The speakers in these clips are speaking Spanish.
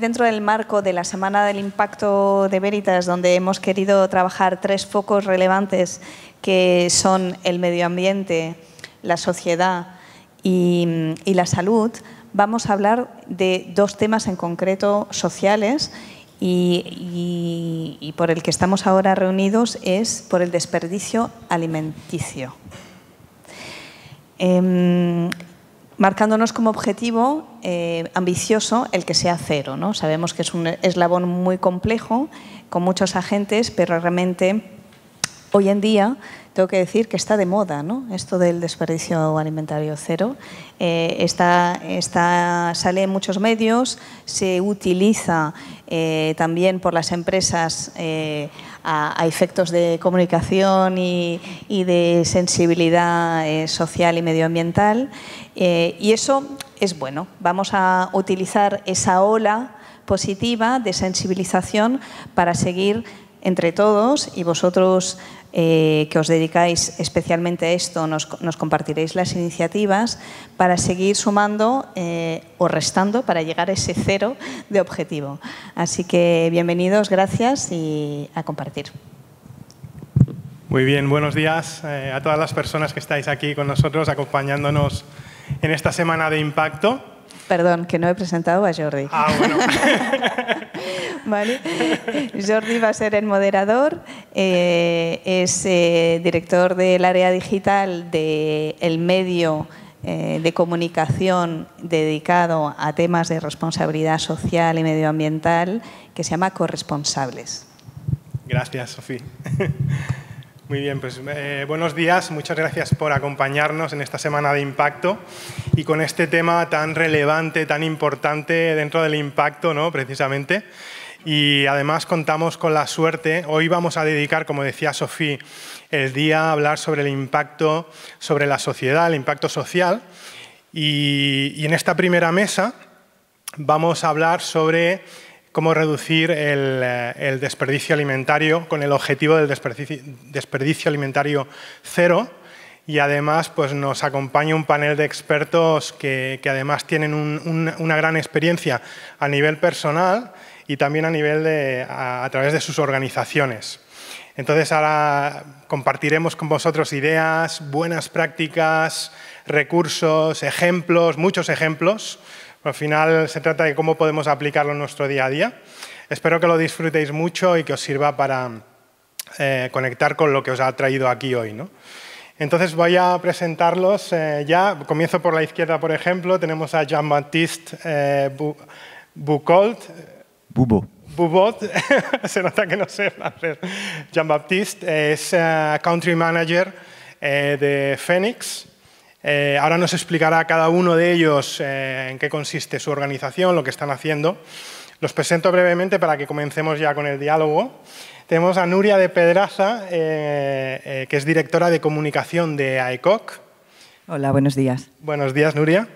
Dentro del marco de la Semana del Impacto de Veritas, donde hemos querido trabajar tres focos relevantes que son el medio ambiente, la sociedad y, la salud, vamos a hablar de dos temas en concreto sociales y, por el que estamos ahora reunidos es por el desperdicio alimenticio. Em, marcándonos como objetivo eh, ambicioso el que sea cero. Sabemos que es un eslabón muy complejo, con muchos agentes, pero realmente hoy en día tengo que decir que está de moda esto del desperdicio alimentario cero. Eh, sale en muchos medios, se utiliza eh, también por las empresas a, efectos de comunicación y de sensibilidad social y medioambiental. Eh, y eso es bueno. Vamos a utilizar esa ola positiva de sensibilización para seguir entre todos y vosotros eh, que os dedicáis especialmente a esto, nos, compartiréis las iniciativas para seguir sumando eh, o restando para llegar a ese cero de objetivo. Así que bienvenidos, gracias y a compartir. Muy bien, buenos días a todas las personas que estáis aquí con nosotros acompañándonos en esta semana de impacto. Perdón, que no he presentado a Jordi. Ah, bueno. vale. Jordi va a ser el moderador, eh, es eh, director del área digital del medio eh, de comunicación dedicado a temas de responsabilidad social y medioambiental que se llama Corresponsables. Gracias, Sofía. Muy bien, pues eh, buenos días, muchas gracias por acompañarnos en esta semana de impacto y con este tema tan relevante, tan importante dentro del impacto, ¿no? Precisamente. Y además contamos con la suerte, hoy vamos a dedicar, como decía Sofía, el día a hablar sobre el impacto sobre la sociedad, el impacto social. y en esta primera mesa vamos a hablar sobre cómo reducir eh, el, desperdicio alimentario con el objetivo del desperdicio, alimentario cero. Y además pues, nos acompaña un panel de expertos que, además tienen una gran experiencia a nivel personal y también a, a través de sus organizaciones. Entonces ahora compartiremos con vosotros ideas, buenas prácticas, recursos, ejemplos, muchos ejemplos al final se trata de cómo podemos aplicarlo en nuestro día a día. Espero que lo disfrutéis mucho y que os sirva para eh, conectar con lo que os ha traído aquí hoy. ¿no? Entonces voy a presentarlos eh, ya. Comienzo por la izquierda, por ejemplo. Tenemos a Jean-Baptiste eh, Bubo. se nota que no sé Jean-Baptiste es eh, Country Manager de Phoenix. Eh, ahora nos explicará cada uno de ellos eh, en qué consiste su organización, lo que están haciendo. Los presento brevemente para que comencemos ya con el diálogo. Tenemos a Nuria de Pedraza, eh, que es directora de comunicación de AECOC. Hola, buenos días. Buenos días, Nuria.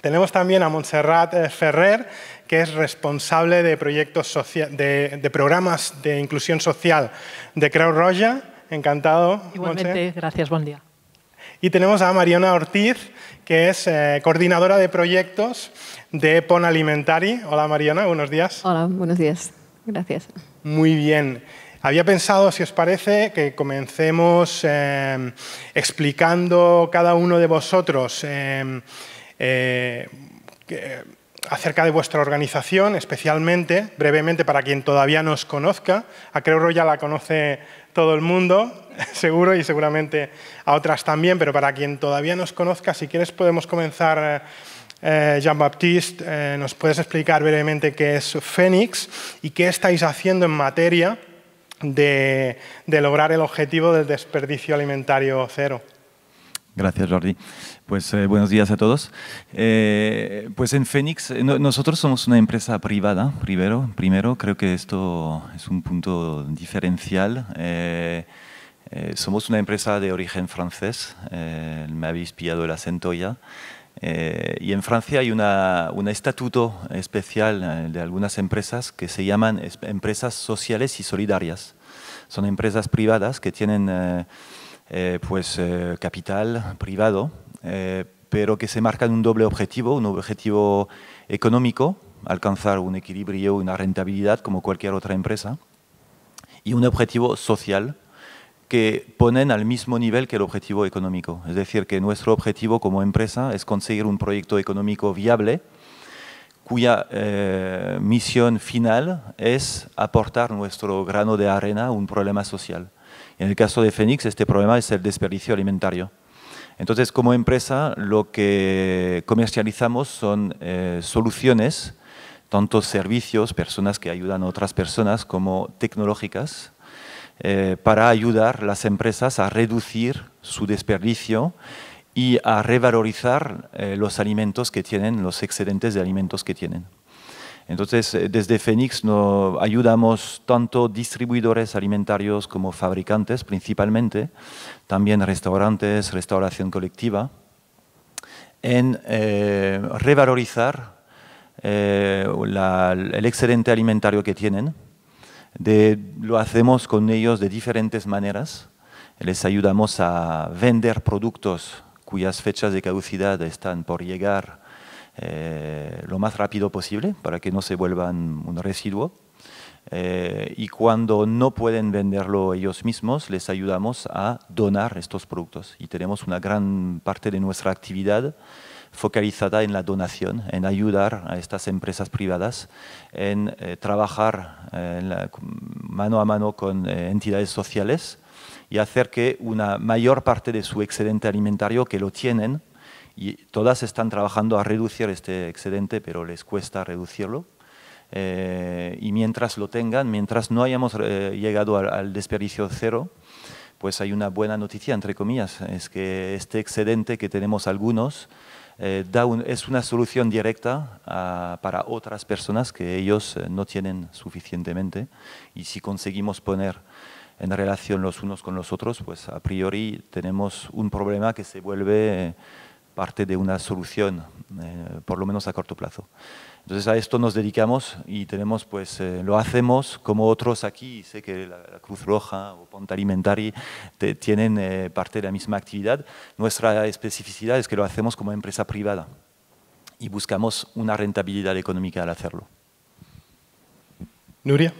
Tenemos también a Montserrat Ferrer, que es responsable de, proyectos de, de, programas de inclusión social de Creu Roja. Encantado. Igualmente, gracias, buen día. Y tenemos a mariana Ortiz, que es eh, coordinadora de proyectos de PON Alimentari. Hola Mariona, buenos días. Hola, buenos días. Gracias. Muy bien. Había pensado, si os parece, que comencemos eh, explicando cada uno de vosotros eh, acerca de vuestra organización, especialmente, brevemente, para quien todavía no os conozca. A Creo ya la conoce todo el mundo, seguro y seguramente a otras también, pero para quien todavía nos conozca, si quieres podemos comenzar. Eh, eh, Jean-Baptiste, eh, ¿nos puedes explicar brevemente qué es Fénix y qué estáis haciendo en materia de, de lograr el objetivo del desperdicio alimentario cero? Gracias, Jordi. Pues buenos días a todos. pues en Fénix, nosotros somos una empresa privada, primero. Primero, creo que esto es un punto diferencial. Eh, somos una empresa de origen francés, eh, me habéis pillado el acento ya. Eh, y en Francia hay un estatuto especial de algunas empresas que se llaman empresas sociales y solidarias. Son empresas privadas que tienen pues, capital privado, pero que se marcan un doble objetivo, un objetivo económico, alcanzar un equilibrio, una rentabilidad como cualquier otra empresa, y un objetivo social, que ponen al mismo nivel que el objetivo económico. Es decir, que nuestro objetivo como empresa es conseguir un proyecto económico viable cuya eh, misión final es aportar nuestro grano de arena a un problema social. En el caso de Fénix, este problema es el desperdicio alimentario. Entonces, como empresa, lo que comercializamos son eh, soluciones, tanto servicios, personas que ayudan a otras personas, como tecnológicas, eh, para ayudar a las empresas a reducir su desperdicio y a revalorizar eh, los alimentos que tienen, los excedentes de alimentos que tienen. Entonces, eh, desde Fénix ayudamos tanto distribuidores alimentarios como fabricantes principalmente, también restaurantes, restauración colectiva, en revalorizar el excedente alimentario que tienen de, lo hacemos con ellos de diferentes maneras. Les ayudamos a vender productos cuyas fechas de caducidad están por llegar eh, lo más rápido posible para que no se vuelvan un residuo. Eh, y cuando no pueden venderlo ellos mismos, les ayudamos a donar estos productos. Y tenemos una gran parte de nuestra actividad focalizada en la donación, en ayudar a estas empresas privadas, en eh, trabajar eh, mano a mano con eh, entidades sociales y hacer que una mayor parte de su excedente alimentario que lo tienen, y todas están trabajando a reducir este excedente, pero les cuesta reducirlo, y mientras lo tengan, mientras no hayamos llegado al desperdicio cero, pues hay una buena noticia, entre comillas, es que este excedente que tenemos algunos, eh, es una solución directa ah, para otras personas que ellos eh, no tienen suficientemente. Y si conseguimos poner en relación los unos con los otros, pues a priori tenemos un problema que se vuelve eh, parte de una solución, por lo menos a corto plazo. Entonces a esto nos dedicamos y tenemos, pues, eh, lo hacemos como otros aquí. Sé que la, Cruz Roja o Ponte Alimentari tienen eh, parte de la misma actividad. Nuestra especificidad es que lo hacemos como empresa privada y buscamos una rentabilidad económica al hacerlo. Nuria.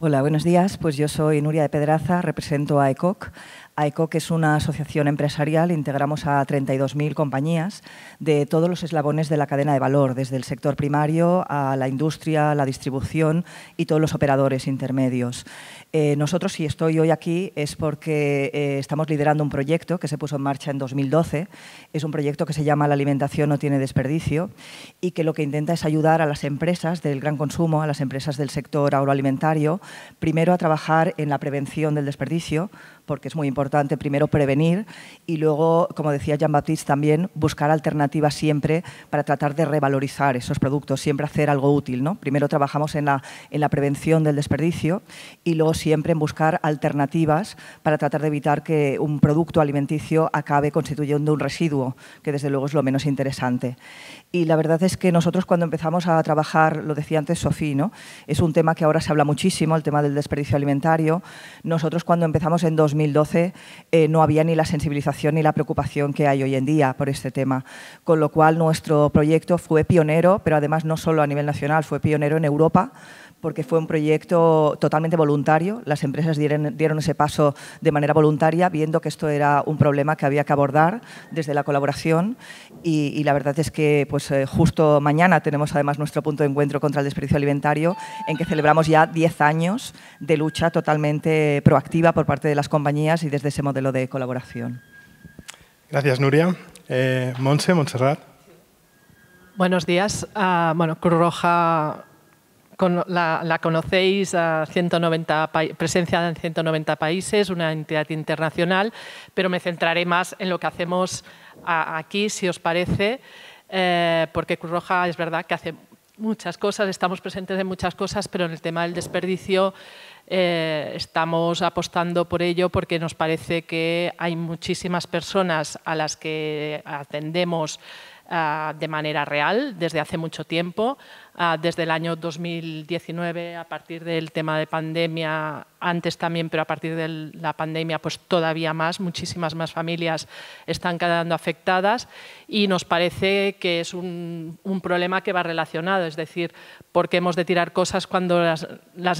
Hola, buenos días. Pues yo soy Nuria de Pedraza, represento a ECOC. AECO, es una asociación empresarial, integramos a 32.000 compañías de todos los eslabones de la cadena de valor, desde el sector primario a la industria, la distribución y todos los operadores intermedios. Eh, nosotros, si estoy hoy aquí, es porque eh, estamos liderando un proyecto que se puso en marcha en 2012. Es un proyecto que se llama La alimentación no tiene desperdicio y que lo que intenta es ayudar a las empresas del gran consumo, a las empresas del sector agroalimentario, primero a trabajar en la prevención del desperdicio, porque es muy importante primero prevenir y luego, como decía Jean-Baptiste, también buscar alternativas siempre para tratar de revalorizar esos productos, siempre hacer algo útil. ¿no? Primero trabajamos en la, en la prevención del desperdicio y luego siempre en buscar alternativas para tratar de evitar que un producto alimenticio acabe constituyendo un residuo, que desde luego es lo menos interesante. Y la verdad es que nosotros cuando empezamos a trabajar, lo decía antes Sofía, es un tema que ahora se habla muchísimo, el tema del desperdicio alimentario. Nosotros cuando empezamos en 2012 eh, no había ni la sensibilización ni la preocupación que hay hoy en día por este tema, con lo cual nuestro proyecto fue pionero, pero además no solo a nivel nacional, fue pionero en Europa porque fue un proyecto totalmente voluntario. Las empresas dieron, ese paso de manera voluntaria, viendo que esto era un problema que había que abordar desde la colaboración. Y, la verdad es que pues, eh, justo mañana tenemos además nuestro punto de encuentro contra el desperdicio alimentario, en que celebramos ya 10 años de lucha totalmente proactiva por parte de las compañías y desde ese modelo de colaboración. Gracias, Nuria. Eh, Monse, Montserrat. Buenos días. Ah, bueno, Cruz Roja la, conocéis, 190 presencia en 190 países, una entidad internacional, pero me centraré más en lo que hacemos aquí, si os parece, eh, porque Cruz Roja es verdad que hace muchas cosas, estamos presentes en muchas cosas, pero en el tema del desperdicio eh, estamos apostando por ello porque nos parece que hay muchísimas personas a las que atendemos ah, de manera real desde hace mucho tiempo Ah, desde el año 2019, a partir del tema de pandemia, antes también, pero a partir de la pandemia, pues todavía más, muchísimas más familias están quedando afectadas y nos parece que es un, problema que va relacionado, es decir, ¿por qué hemos de tirar cosas cuando las,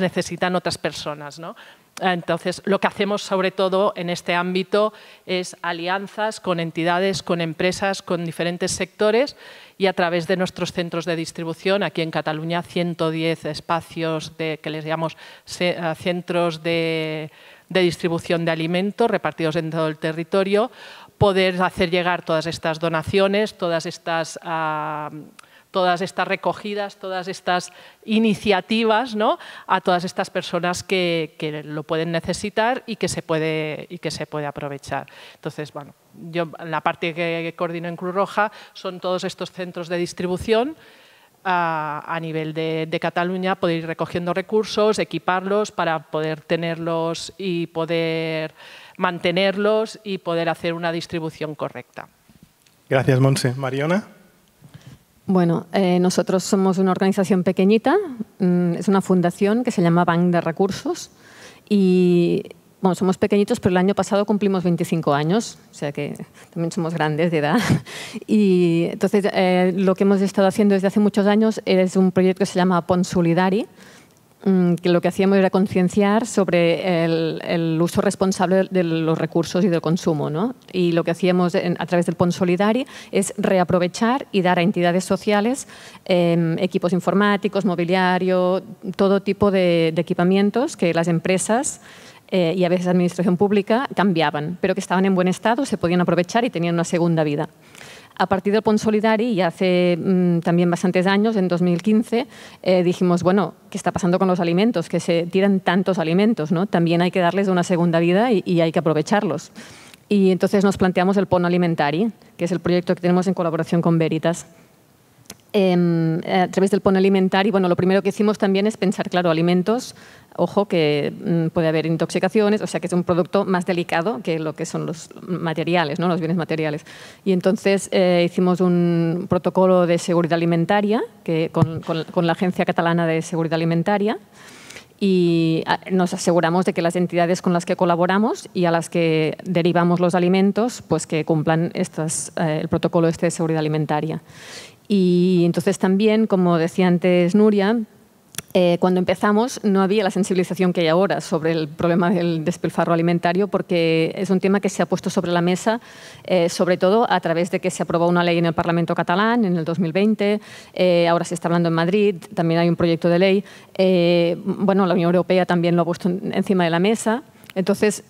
necesitan otras personas, Entonces, lo que hacemos sobre todo en este ámbito es alianzas con entidades, con empresas, con diferentes sectores y a través de nuestros centros de distribución, aquí en Cataluña 110 espacios de, que les llamamos eh, centros de, distribución de alimentos repartidos en todo el territorio, poder hacer llegar todas estas donaciones, todas estas... Ah, todas estas recogidas, todas estas iniciativas ¿no? a todas estas personas que, que, lo pueden necesitar y que se puede, y que se puede aprovechar. Entonces, bueno, yo la parte que coordino en Cruz Roja son todos estos centros de distribución a, nivel de, de, Cataluña, poder ir recogiendo recursos, equiparlos para poder tenerlos y poder mantenerlos y poder hacer una distribución correcta. Gracias, Monse. Mariona. Bueno, eh, nosotros somos una organización pequeñita, mm, es una fundación que se llama Bank de Recursos y bueno, somos pequeñitos, pero el año pasado cumplimos 25 años, o sea que también somos grandes de edad. Y entonces eh, lo que hemos estado haciendo desde hace muchos años es un proyecto que se llama Pon Solidari, Mm, que lo que hacíamos era concienciar sobre el, uso responsable de los recursos y del consumo. ¿no? Y lo que hacíamos a través del PON Solidari es reaprovechar y dar a entidades sociales em, equipos informáticos, mobiliario, todo tipo de, equipamientos que las empresas eh, y a veces la administración pública cambiaban, pero que estaban en buen estado, se podían aprovechar y tenían una segunda vida a partir del Pon Solidari, y hace mm, también bastantes años, en 2015, eh, dijimos, bueno, ¿qué está pasando con los alimentos? Que se tiran tantos alimentos, ¿no? También hay que darles una segunda vida y, hay que aprovecharlos. Y entonces nos planteamos el Pon Alimentari, que es el proyecto que tenemos en colaboración con Veritas. Em, a través del Pon Alimentari, bueno, lo primero que hicimos también es pensar, claro, alimentos Ojo que mm, puede haber intoxicaciones, o sea que es un producto más delicado que lo que son los materiales, ¿no? los bienes materiales. Y entonces eh, hicimos un protocolo de seguridad alimentaria que, con, la Agencia Catalana de Seguridad Alimentaria y ah, nos aseguramos de que las entidades con las que colaboramos y a las que derivamos los alimentos, pues que cumplan estas, eh, el protocolo este de seguridad alimentaria. Y entonces también, como decía antes Nuria, eh, cuando empezamos no había la sensibilización que hay ahora sobre el problema del despilfarro alimentario porque es un tema que se ha puesto sobre la mesa, eh, sobre todo a través de que se aprobó una ley en el Parlamento catalán en el 2020, eh, ahora se está hablando en Madrid, también hay un proyecto de ley, bueno, la Unión Europea también lo ha puesto encima de la mesa. Entonces,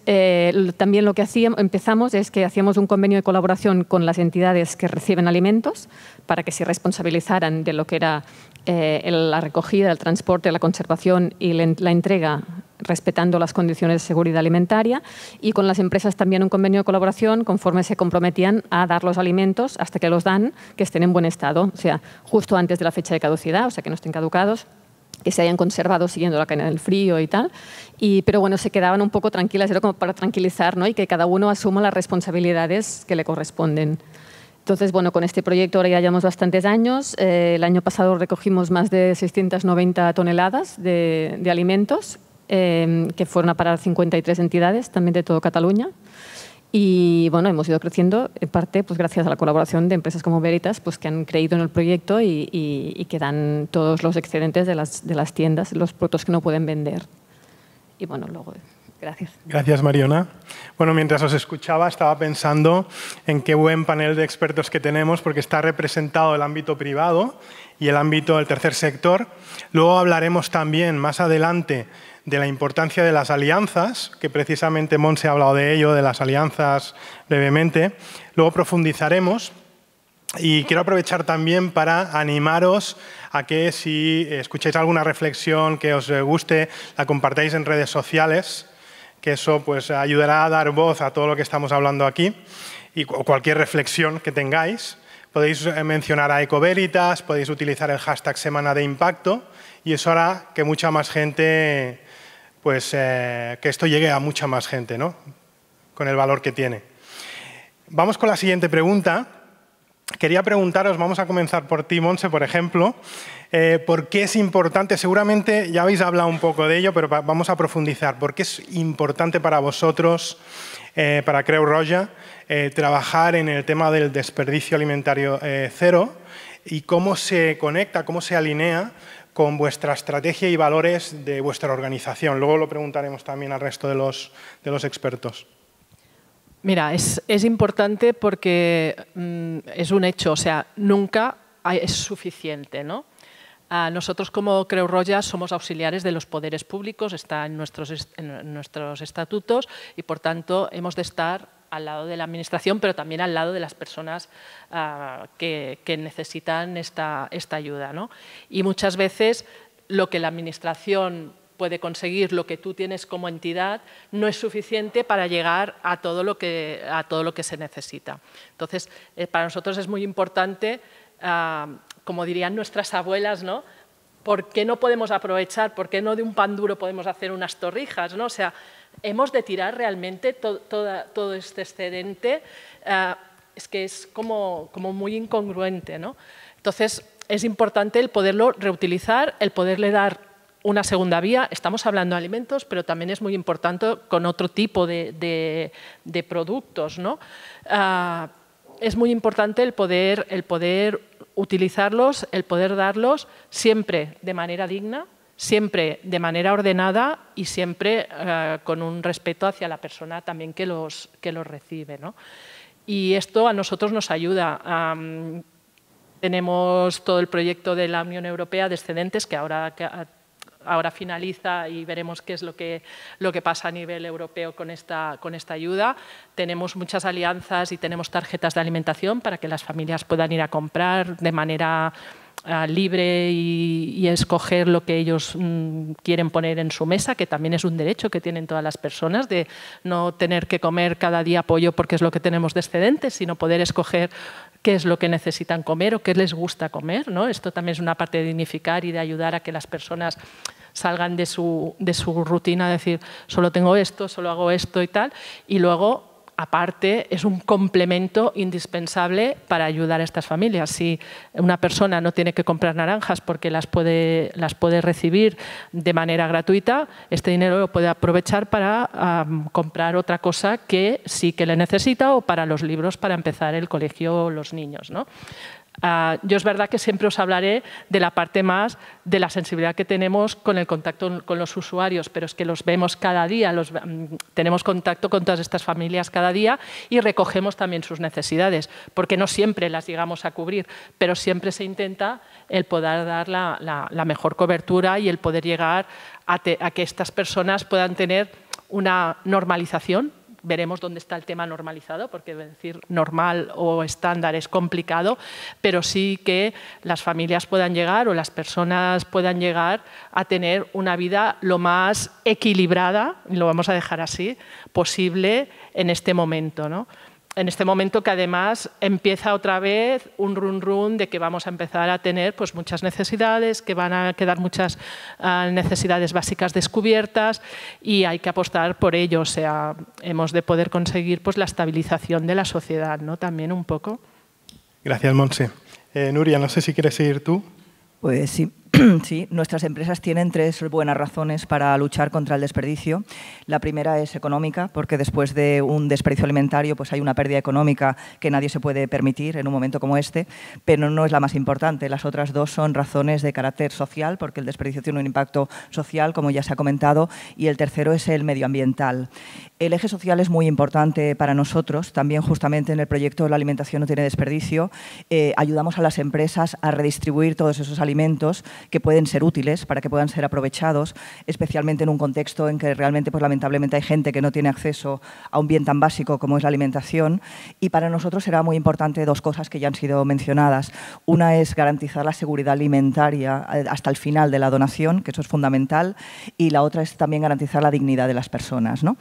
también lo que hacíamos, empezamos es que hacíamos un convenio de colaboración con las entidades que reciben alimentos para que se responsabilizaran de lo que era eh, la recogida, el transporte, la conservación y la entrega respetando las condiciones de seguridad alimentaria y con las empresas también un convenio de colaboración conforme se comprometían a dar los alimentos hasta que los dan, que estén en buen estado, o sea, justo antes de la fecha de caducidad, o sea, que no estén caducados que se hayan conservado siguiendo la cadena del frío y tal. Y, pero bueno, se quedaban un poco tranquilas, era como para tranquilizar ¿no? y que cada uno asuma las responsabilidades que le corresponden. Entonces, bueno, con este proyecto ahora ya llevamos bastantes años. Eh, el año pasado recogimos más de 690 toneladas de, alimentos em, que fueron a parar 53 entidades, también de todo Cataluña. Y bueno, hemos ido creciendo en parte pues, gracias a la colaboración de empresas como Veritas pues, que han creído en el proyecto y, que dan todos los excedentes de las, de las tiendas, los productos que no pueden vender. Y bueno, luego Gracias. Mariona. Bueno, mientras os escuchaba, estaba pensando en qué buen panel de expertos que tenemos, porque está representado el ámbito privado y el ámbito del tercer sector. Luego hablaremos también más adelante de la importancia de las alianzas, que precisamente Monse ha hablado de ello, de las alianzas brevemente. Luego profundizaremos. Y quiero aprovechar también para animaros a que si escucháis alguna reflexión que os guste, la compartáis en redes sociales que eso pues, ayudará a dar voz a todo lo que estamos hablando aquí y cualquier reflexión que tengáis. Podéis eh, mencionar a Ecoveritas, podéis utilizar el hashtag Semana de Impacto y eso hará que mucha más gente, pues eh, que esto llegue a mucha más gente, ¿no? Con el valor que tiene. Vamos con la siguiente pregunta, Quería preguntaros, vamos a comenzar por ti, Monse, por ejemplo, eh, por qué es importante, seguramente ya habéis hablado un poco de ello, pero vamos a profundizar, por qué es importante para vosotros, eh, para Creu Roja, eh, trabajar en el tema del desperdicio alimentario cero y cómo se conecta, cómo se alinea con vuestra estrategia y valores de vuestra organización. Luego lo preguntaremos también al resto de los expertos. Mira, es, importante porque mm, es un hecho, o sea, nunca es suficiente, ¿no? Ah, nosotros como Creu Roya somos auxiliares de los poderes públicos, está en nuestros, estatutos y por tanto hemos de estar al lado de la administración, pero también al lado de las personas ah, que, necesitan esta, esta ayuda. ¿no? Y muchas veces lo que la administración puede conseguir lo que tú tienes como entidad, no es suficiente para llegar a todo lo que, a todo lo que se necesita. Entonces, eh, para nosotros es muy importante, ah, como dirían nuestras abuelas, ¿no? ¿Por qué no podemos aprovechar? ¿Por qué no de un pan duro podemos hacer unas torrijas? ¿no? O sea, hemos de tirar realmente todo este excedente. Ah, es que es como, como muy incongruente. ¿no? Entonces, es importante el poderlo reutilizar, el poderle dar una segunda vía, estamos hablando de alimentos, pero también es muy importante con otro tipo de, de, productos. ¿no? Ah, es muy importante el poder, el poder utilizarlos, el poder darlos siempre de manera digna, siempre de manera ordenada y siempre ah, con un respeto hacia la persona también que los, que los recibe. ¿no? Y esto a nosotros nos ayuda. tenemos todo el proyecto de la Unión Europea de excedentes, que ahora ahora finaliza y veremos qué es lo que, lo que pasa a nivel europeo con esta, con esta ayuda. Tenemos muchas alianzas y tenemos tarjetas de alimentación para que las familias puedan ir a comprar de manera ah, libre y, escoger lo que ellos mm, quieren poner en su mesa, que también es un derecho que tienen todas las personas, de no tener que comer cada día pollo porque es lo que tenemos de excedentes, sino poder escoger qué es lo que necesitan comer o qué les gusta comer. ¿no? Esto también es una parte de dignificar y de ayudar a que las personas salgan de su, de su rutina, decir, solo tengo esto, solo hago esto y tal, y luego aparte es un complemento indispensable para ayudar a estas familias. Si una persona no tiene que comprar naranjas porque las puede, las recibir de manera gratuita, este dinero lo puede aprovechar para comprar otra cosa que sí que le necesita o para los libros para empezar el colegio los niños. ¿no? Ah, yo es verdad que siempre os hablaré de la parte más de la sensibilidad que tenemos con el contacto con los usuarios, pero es que los vemos cada día, los, mm, tenemos contacto con todas estas familias cada día y recogemos también sus necesidades, porque no siempre las llegamos a cubrir, pero siempre se intenta el poder dar la, mejor cobertura y el poder llegar a que estas personas puedan tener una normalización veremos dónde está el tema normalizado, porque decir normal o estándar es complicado, pero sí que las familias puedan llegar o las personas puedan llegar a tener una vida lo más equilibrada, lo vamos a dejar así, posible en este momento. ¿no? en este momento que además empieza otra vez un run run de que vamos a empezar a tener pues muchas necesidades, que van a quedar muchas ah, necesidades básicas descubiertas y hay que apostar por ello, o sea, hemos de poder conseguir pues la estabilización de la sociedad, ¿no? También un poco. Gracias, Monse. Eh, Nuria, no sé si quieres seguir tú. Pues sí. sí, nuestras empresas tienen tres buenas razones para luchar contra el desperdicio. La primera es económica, porque después de un desperdicio alimentario pues hay una pérdida económica que nadie se puede permitir en un momento como este, pero no es la más importante. Las otras dos son razones de carácter social, porque el desperdicio tiene un impacto social, como ya se ha comentado, y el tercero es el medioambiental. El eje social es muy importante para nosotros, también justamente en el proyecto La alimentación no tiene desperdicio. Eh, ayudamos a las empresas a redistribuir todos esos alimentos que pueden ser útiles para que puedan ser aprovechados, especialmente en un contexto en que realmente, pues lamentablemente, hay gente que no tiene acceso a un bien tan básico como es la alimentación. Y para nosotros será muy importante dos cosas que ya han sido mencionadas. Una es garantizar la seguridad alimentaria eh, hasta el final de la donación, que eso es fundamental, y la otra es también garantizar la dignidad de las personas. ¿no?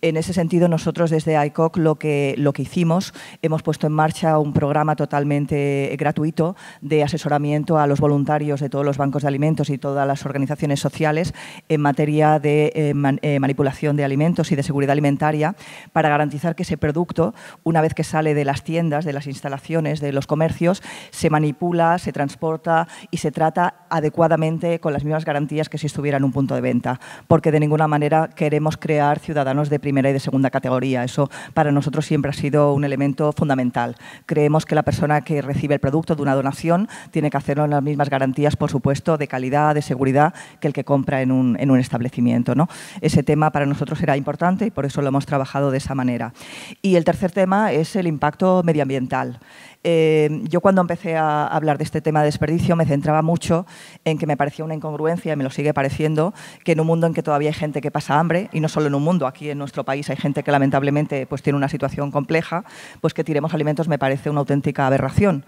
En ese sentido, nosotros desde ICOC lo que, lo que hicimos, hemos puesto en marcha un programa totalmente gratuito de asesoramiento a los voluntarios de todos los bancos de alimentos y todas las organizaciones sociales en materia de eh, eh, manipulación de alimentos y de seguridad alimentaria para garantizar que ese producto, una vez que sale de las tiendas, de las instalaciones, de los comercios, se manipula, se transporta y se trata adecuadamente con las mismas garantías que si estuviera en un punto de venta, porque de ninguna manera queremos crear ciudadanos de primera y de segunda categoría. Eso para nosotros siempre ha sido un elemento fundamental. Creemos que la persona que recibe el producto de una donación tiene que hacerlo en las mismas garantías, por supuesto, de calidad, de seguridad, que el que compra en un, en un establecimiento. ¿no? Ese tema para nosotros era importante y por eso lo hemos trabajado de esa manera. Y el tercer tema es el impacto medioambiental. Eh, yo cuando empecé a hablar de este tema de desperdicio me centraba mucho en que me parecía una incongruencia, y me lo sigue pareciendo, que en un mundo en que todavía hay gente que pasa hambre, y no solo en un mundo, aquí en nuestro país hay gente que lamentablemente pues, tiene una situación compleja, pues que tiremos alimentos me parece una auténtica aberración.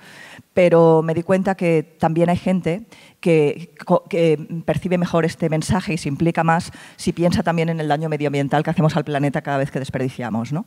Pero me di cuenta que también hay gente que, percibe mejor este mensaje y se implica más si piensa también en el daño medioambiental que hacemos al planeta cada vez que desperdiciamos. ¿no?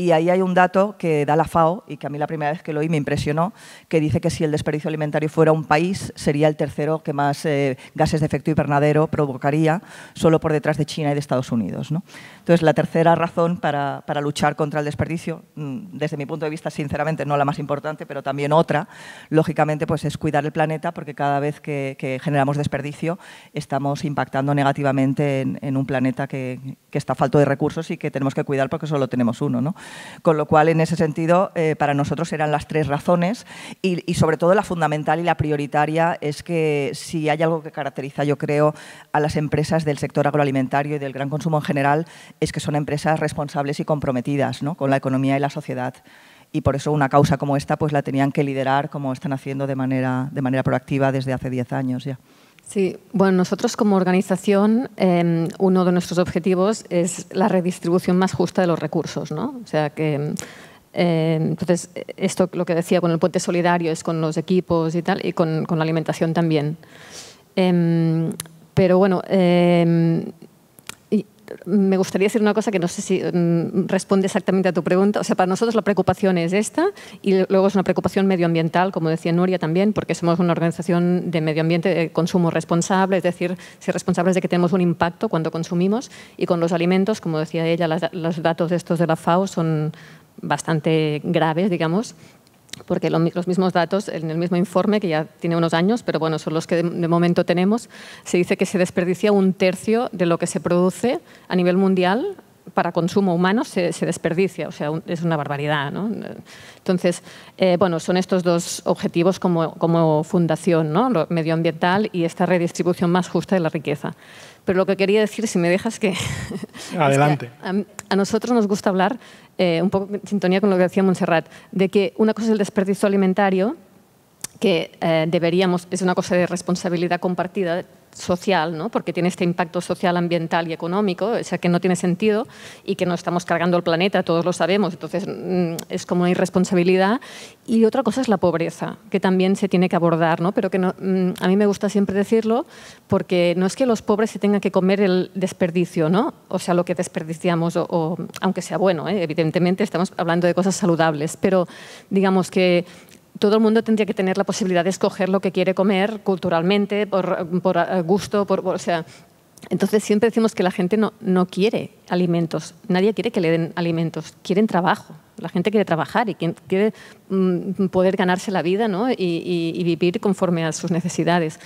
Y ahí hay un dato que da la FAO y que a mí la primera vez que lo oí me impresionó, que dice que si el desperdicio alimentario fuera un país, sería el tercero que más eh, gases de efecto invernadero provocaría, solo por detrás de China y de Estados Unidos. Entonces, la tercera razón para, luchar contra el desperdicio, mm, desde mi punto de vista, sinceramente, no la más importante, pero también otra, lógicamente, pues es cuidar el planeta, porque cada vez que, generamos desperdicio estamos impactando negativamente en, un planeta que, que está falto de recursos y que tenemos que cuidar porque solo tenemos uno. ¿no? Con lo cual, en ese sentido, eh, para nosotros eran las tres razones y, sobre todo, la fundamental y la prioritaria es que si hay algo que caracteriza, yo creo, a las empresas del sector agroalimentario y del gran consumo en general, es que son empresas responsables y comprometidas ¿no? con la economía y la sociedad y por eso una causa como esta pues la tenían que liderar como están haciendo de manera, de manera proactiva desde hace 10 años ya. Sí, bueno, nosotros como organización, em, uno de nuestros objetivos es la redistribución más justa de los recursos, ¿no? O sea que. Em, em, entonces, esto lo que decía con el puente solidario es con los equipos y tal, y con, la alimentación también. pero bueno, me gustaría decir una cosa que no sé si mm, responde exactamente a tu pregunta. O sea, para nosotros la preocupación es esta y luego es una preocupación medioambiental, como decía Nuria también, porque somos una organización de medio ambiente, de consumo responsable, es decir, ser responsables de que tenemos un impacto cuando consumimos y con los alimentos, como decía ella, los datos estos de la FAO son bastante graves, digamos porque los mismos datos en el mismo informe, que ya tiene unos años, pero bueno, son los que de, momento tenemos, se dice que se desperdicia un tercio de lo que se produce a nivel mundial para consumo humano se, desperdicia, o sea, es una barbaridad. Entonces, eh, bueno, son estos dos objetivos como, como fundación, ¿no? medioambiental y esta redistribución más justa de la riqueza. Pero lo que quería decir, si me dejas que... Adelante. a, nosotros nos gusta hablar eh, un poco en sintonía con lo que decía Montserrat, de que una cosa es el desperdicio alimentario, que eh, deberíamos, es una cosa de responsabilidad compartida, social, ¿no? porque tiene este impacto social, ambiental y económico, o sea, que no tiene sentido y que no estamos cargando el planeta, todos lo sabemos, entonces mm, es como una irresponsabilidad. Y otra cosa es la pobreza, que también se tiene que abordar, ¿no? pero que mm, a mí me gusta siempre decirlo, porque no es que los pobres se tengan que comer el desperdicio, ¿no? o sea, lo que desperdiciamos, aunque sea bueno, ¿eh? evidentemente estamos hablando de cosas saludables, pero digamos que todo el mundo tendría que tener la posibilidad de escoger lo que quiere comer culturalmente, por, eh, gusto, por, sea, entonces siempre decimos que la gente no, quiere alimentos, nadie quiere que le den alimentos, quieren trabajo, la gente quiere trabajar y quiere mm, poder ganarse la vida ¿no? y, vivir conforme a sus necesidades.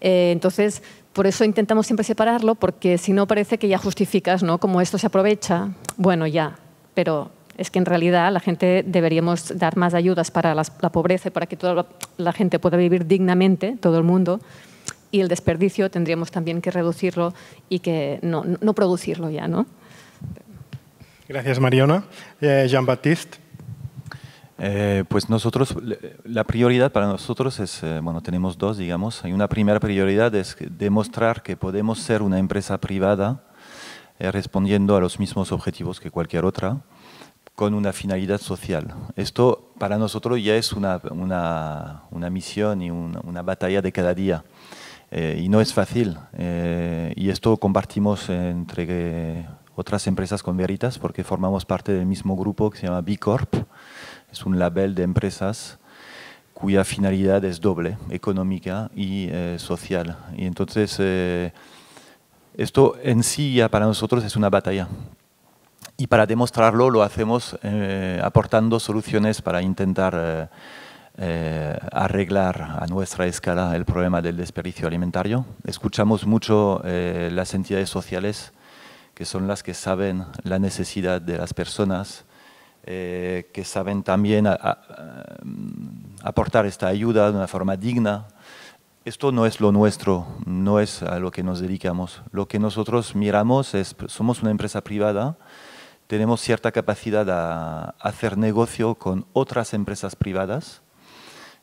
Eh, entonces, por eso intentamos siempre separarlo, porque si no parece que ya justificas, ¿no? Como esto se aprovecha, bueno, ya, pero es que en realidad la gente deberíamos dar más ayudas para la pobreza, y para que toda la, gente pueda vivir dignamente, todo el mundo, y el desperdicio tendríamos también que reducirlo y que no, producirlo ya, ¿no? Gracias, Mariona. Eh, Jean-Baptiste. Eh, pues nosotros, la prioridad para nosotros es, eh, bueno, tenemos dos, digamos. Hay una primera prioridad, es demostrar que podemos ser una empresa privada respondiendo a los mismos objetivos que cualquier otra con una finalidad social. Esto para nosotros ya es una, una, misión y una, batalla de cada día. Eh, y no es fácil. Eh, y esto compartimos entre otras empresas con Veritas porque formamos parte del mismo grupo que se llama B Corp. Es un label de empresas cuya finalidad es doble, económica y eh, social. Y entonces esto en sí ya para nosotros es una batalla, y para demostrarlo lo hacemos eh, aportando soluciones para intentar eh, eh, arreglar a nuestra escala el problema del desperdicio alimentario. Escuchamos mucho las entidades sociales, que son las que saben la necesidad de las personas, que saben también mm, aportar esta ayuda de una forma digna. Esto no es lo nuestro, no es a lo que nos dedicamos. Lo que nosotros miramos es, somos una empresa privada, tenemos cierta capacidad a hacer negocio con otras empresas privadas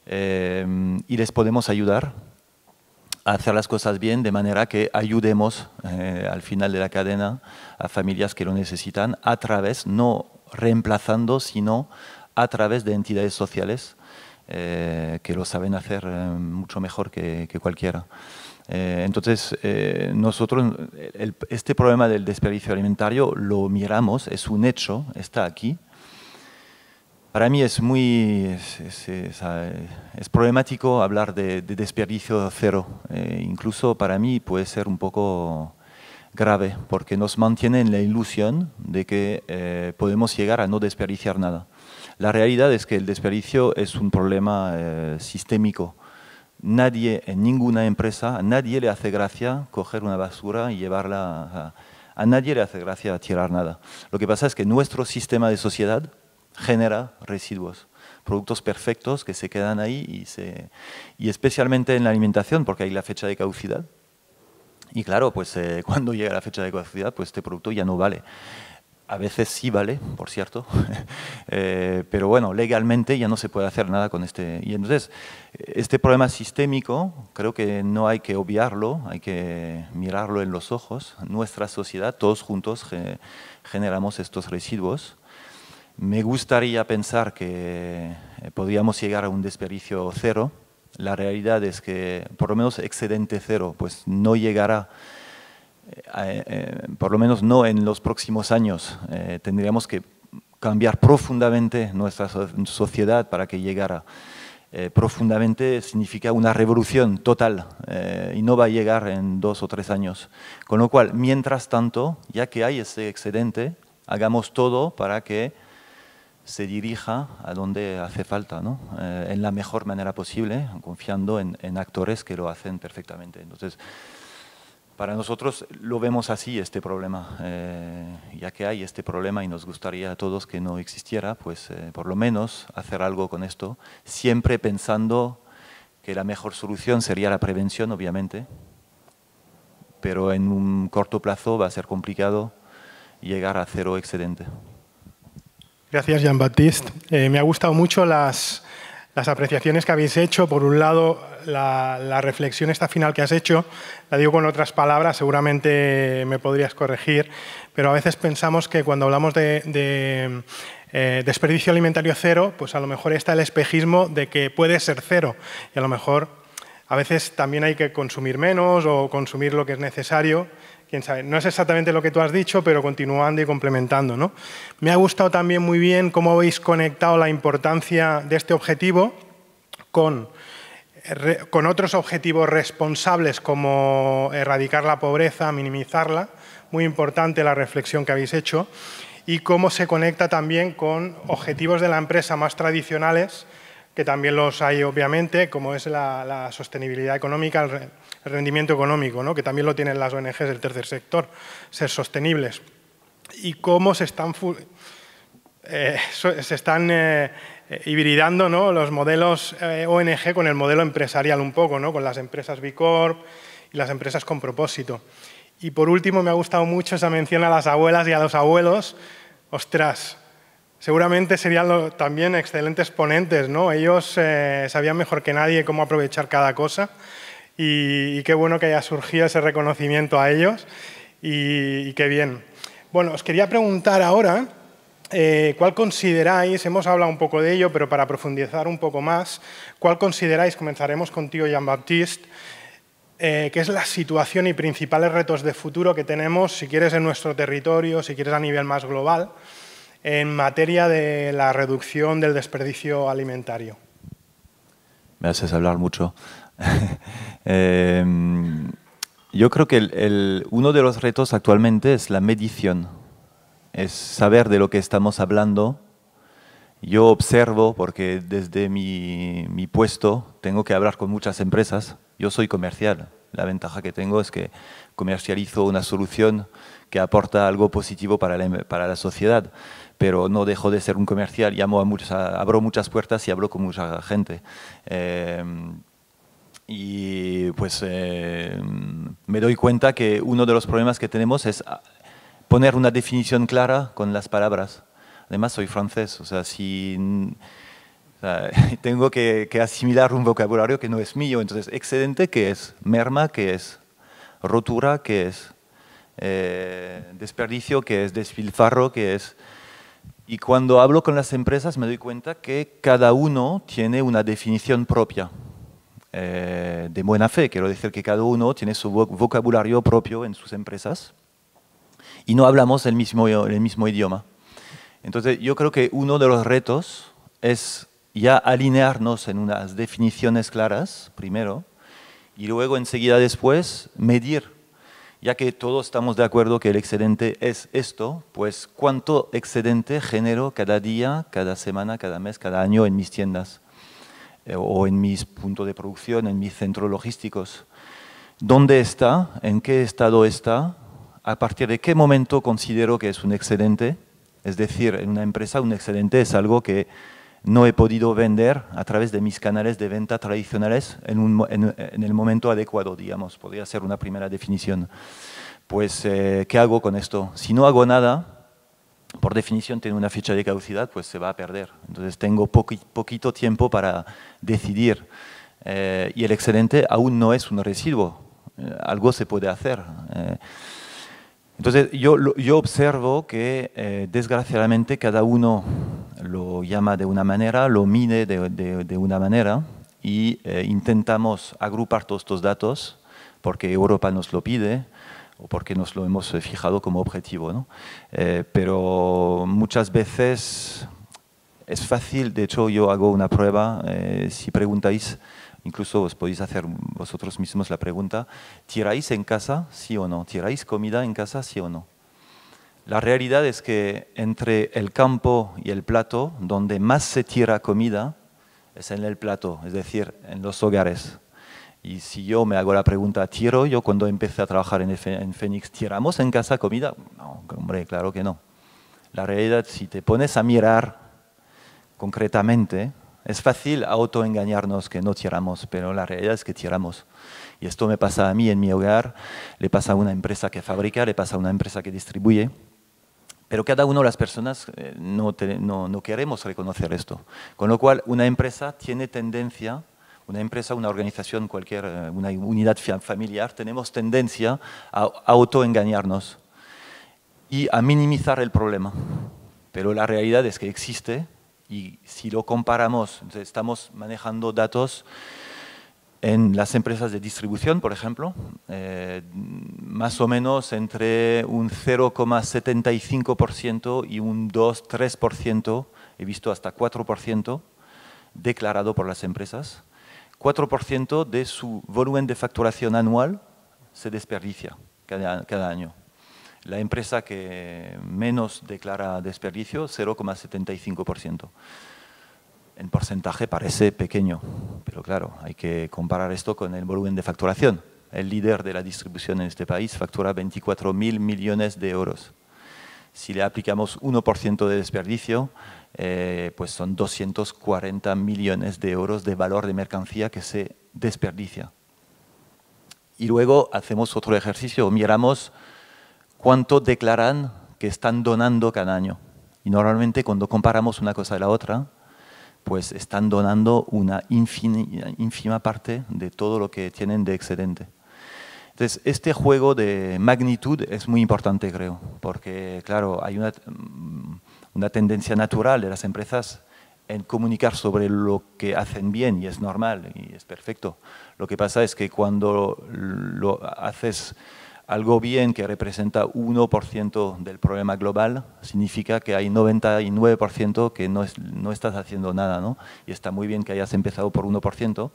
eh, y les podemos ayudar a hacer las cosas bien de manera que ayudemos eh, al final de la cadena a familias que lo necesitan a través, no reemplazando, sino a través de entidades sociales eh, que lo saben hacer mucho mejor que cualquiera. Eh, entonces, eh, nosotros este problema del desperdicio alimentario lo miramos, es un hecho, está aquí. Para mí es muy es, ah, problemático hablar de, desperdicio cero. Eh, incluso para mí puede ser un poco grave, porque nos mantiene en la ilusión de que podemos llegar a no desperdiciar nada. La realidad es que el desperdicio es un problema sistémico nadie, en ninguna empresa, a nadie le hace gracia coger una basura y llevarla a, nadie le hace gracia tirar nada. Lo que pasa es que nuestro sistema de sociedad genera residuos productos perfectos que se quedan ahí y, especialmente en la alimentación porque hay la fecha de caducidad y claro, pues eh, cuando llega la fecha de caducidad, pues este producto ya no vale a veces sí vale, por cierto, eh, pero bueno, legalmente ya no se puede hacer nada con este. Y entonces, este problema sistémico creo que no hay que obviarlo, hay que mirarlo en los ojos. Nuestra sociedad, todos juntos, generamos estos residuos. Me gustaría pensar que eh, podríamos llegar a un desperdicio cero. La realidad es que por lo menos excedente cero, pues no llegará eh, eh, eh, por lo menos no en los próximos años, tendríamos que cambiar profundamente nuestra sociedad para que llegara. profundamente significa una revolución total y no va a llegar en dos o tres años. Con lo cual, mientras tanto, ya que hay ese excedente, hagamos todo para que se dirija a donde hace falta, ¿no? en la mejor manera posible, confiando en, en actores que lo hacen perfectamente. Entonces, para nosotros lo vemos así este problema, eh, ya que hay este problema y nos gustaría a todos que no existiera, pues eh, por lo menos hacer algo con esto, siempre pensando que la mejor solución sería la prevención, obviamente, pero en un corto plazo va a ser complicado llegar a cero excedente. Gracias, Jean-Baptiste. Eh, me ha gustado mucho las, las apreciaciones que habéis hecho. Por un lado, la, reflexión esta final que has hecho, la digo con otras palabras, seguramente me podrías corregir, pero a veces pensamos que cuando hablamos de, eh, desperdicio alimentario cero, pues a lo mejor está el espejismo de que puede ser cero y a lo mejor a veces también hay que consumir menos o consumir lo que es necesario no es exactamente lo que tú has dicho, pero continuando y complementando. Me ha gustado también muy bien cómo habéis conectado la importancia de este objetivo con, otros objetivos responsables como erradicar la pobreza, minimizarla. Muy importante la reflexión que habéis hecho y cómo se conecta también con objetivos de la empresa más tradicionales, que también los hay obviamente, como es la, sostenibilidad económica, el rendimiento económico, que también lo tienen las ONGs del tercer sector, ser sostenibles. Y cómo se están, eh, se están eh, eh, hibridando los modelos ONG con el modelo empresarial un poco, con las empresas B Corp y las empresas con propósito. Y por último, me ha gustado mucho esa mención a las abuelas y a los abuelos. Ostras, seguramente serían también excelentes ponentes, Ellos sabían mejor que nadie cómo aprovechar cada cosa y, qué bueno que haya surgido ese reconocimiento a ellos y, qué bien. Bueno, os quería preguntar ahora, eh, ¿cuál consideráis, hemos hablado un poco de ello, pero para profundizar un poco más, cuál consideráis, comenzaremos contigo Jean-Baptiste, eh, qué es la situación y principales retos de futuro que tenemos, si quieres, en nuestro territorio, si quieres a nivel más global, en materia de la reducción del desperdicio alimentario. Me haces hablar mucho. Em, yo creo que el, uno de los retos actualmente es la medición, es saber de lo que estamos hablando. Yo observo, porque desde mi, puesto tengo que hablar con muchas empresas, yo soy comercial, la ventaja que tengo es que comercializo una solución que aporta algo positivo para la, em, sociedad, pero no dejo de ser un comercial, llamo a muchas, abro muchas puertas y hablo con mucha gente. Eh, y pues eh, me doy cuenta que uno de los problemas que tenemos es ah, poner una definición clara con las palabras. Además soy francés, o sea, si tengo que, asimilar un vocabulario que no es mío, entonces excedente que es, merma que es, rotura que es, eh, desperdicio que es, despilfarro que es. Y cuando hablo con las empresas me doy cuenta que cada uno tiene una definición propia. Eh, de buena fe. Quiero decir que cada uno tiene su vocabulario propio en sus empresas y no hablamos el mismo, el mismo idioma. Entonces yo creo que uno de los retos es ya alinearnos en unas definiciones claras, primero, y luego enseguida después medir ya que todos estamos de acuerdo que el excedente es esto, pues cuánto excedente genero cada día, cada semana, cada mes, cada año en mis tiendas. Eh, o en mis puntos de producción, en mis centros logísticos. ¿Dónde está? ¿En qué estado está? ¿A partir de qué momento considero que es un excedente? Es decir, en una empresa un excedente es algo que no he podido vender a través de mis canales de venta tradicionales en, un, el momento adecuado, digamos. Podría ser una primera definición. Pues, eh, ¿qué hago con esto? Si no hago nada, por definición tiene una fecha de caducidad, pues se va a perder. Entonces tengo poquito tiempo para decidir. Eh, y el excedente aún no es un residuo, eh, algo se puede hacer. Eh, entonces yo, observo que desgraciadamente cada uno lo llama de una manera, lo mide de, de una manera y intentamos agrupar todos estos datos porque Europa nos lo pide, o porque nos lo hemos eh, fijado como objetivo. Eh, pero muchas veces es fácil, de hecho yo hago una prueba, eh, si preguntáis, incluso os podéis hacer vosotros mismos la pregunta, ¿tiráis en casa, sí o no? ¿Tiráis comida en casa, sí o no? La realidad es que entre el campo y el plato, donde más se tira comida, es en el plato, es decir, en los hogares. Y si yo me hago la pregunta, ¿tiro? Yo cuando empecé a trabajar en, en Fénix, ¿tiramos en casa comida? No, hombre, claro que no. La realidad, si te pones a mirar concretamente, es fácil autoengañarnos que no tiramos, pero la realidad es que tiramos. Y esto me pasa a mí en mi hogar, le pasa a una empresa que fabrica, le pasa a una empresa que distribuye. Pero cada uno de las personas eh, no, no, no queremos reconocer esto. Con lo cual, una empresa tiene tendencia una empresa, una organización, cualquier, eh, una unidad familiar, tenemos tendencia a autoengañarnos y a minimizar el problema. Pero la realidad es que existe y si lo comparamos, estamos manejando datos en las empresas de distribución, por ejemplo, eh, más o menos entre un 0,75% y un 2-3%, he visto hasta 4%, declarado por las empresas 4% de su volumen de facturación anual se desperdicia cada, año. La empresa que menos declara desperdicio, 0,75%. El porcentaje parece pequeño, pero claro, hay que comparar esto con el volumen de facturación. El líder de la distribución en este país factura 24.000 millones de euros. Si le aplicamos 1% de desperdicio, eh, pues son 240 millones de euros de valor de mercancía que se desperdicia. Y luego hacemos otro ejercicio, miramos cuánto declaran que están donando cada año. Y normalmente cuando comparamos una cosa a la otra, pues están donando una ínfima parte de todo lo que tienen de excedente. Entonces, este juego de magnitud es muy importante, creo, porque, claro, hay una, mm, una tendencia natural de las empresas en comunicar sobre lo que hacen bien y es normal y es perfecto. Lo que pasa es que cuando lo haces algo bien que representa 1% del problema global, significa que hay 99% que no, es, no estás haciendo nada, ¿no? Y está muy bien que hayas empezado por 1%,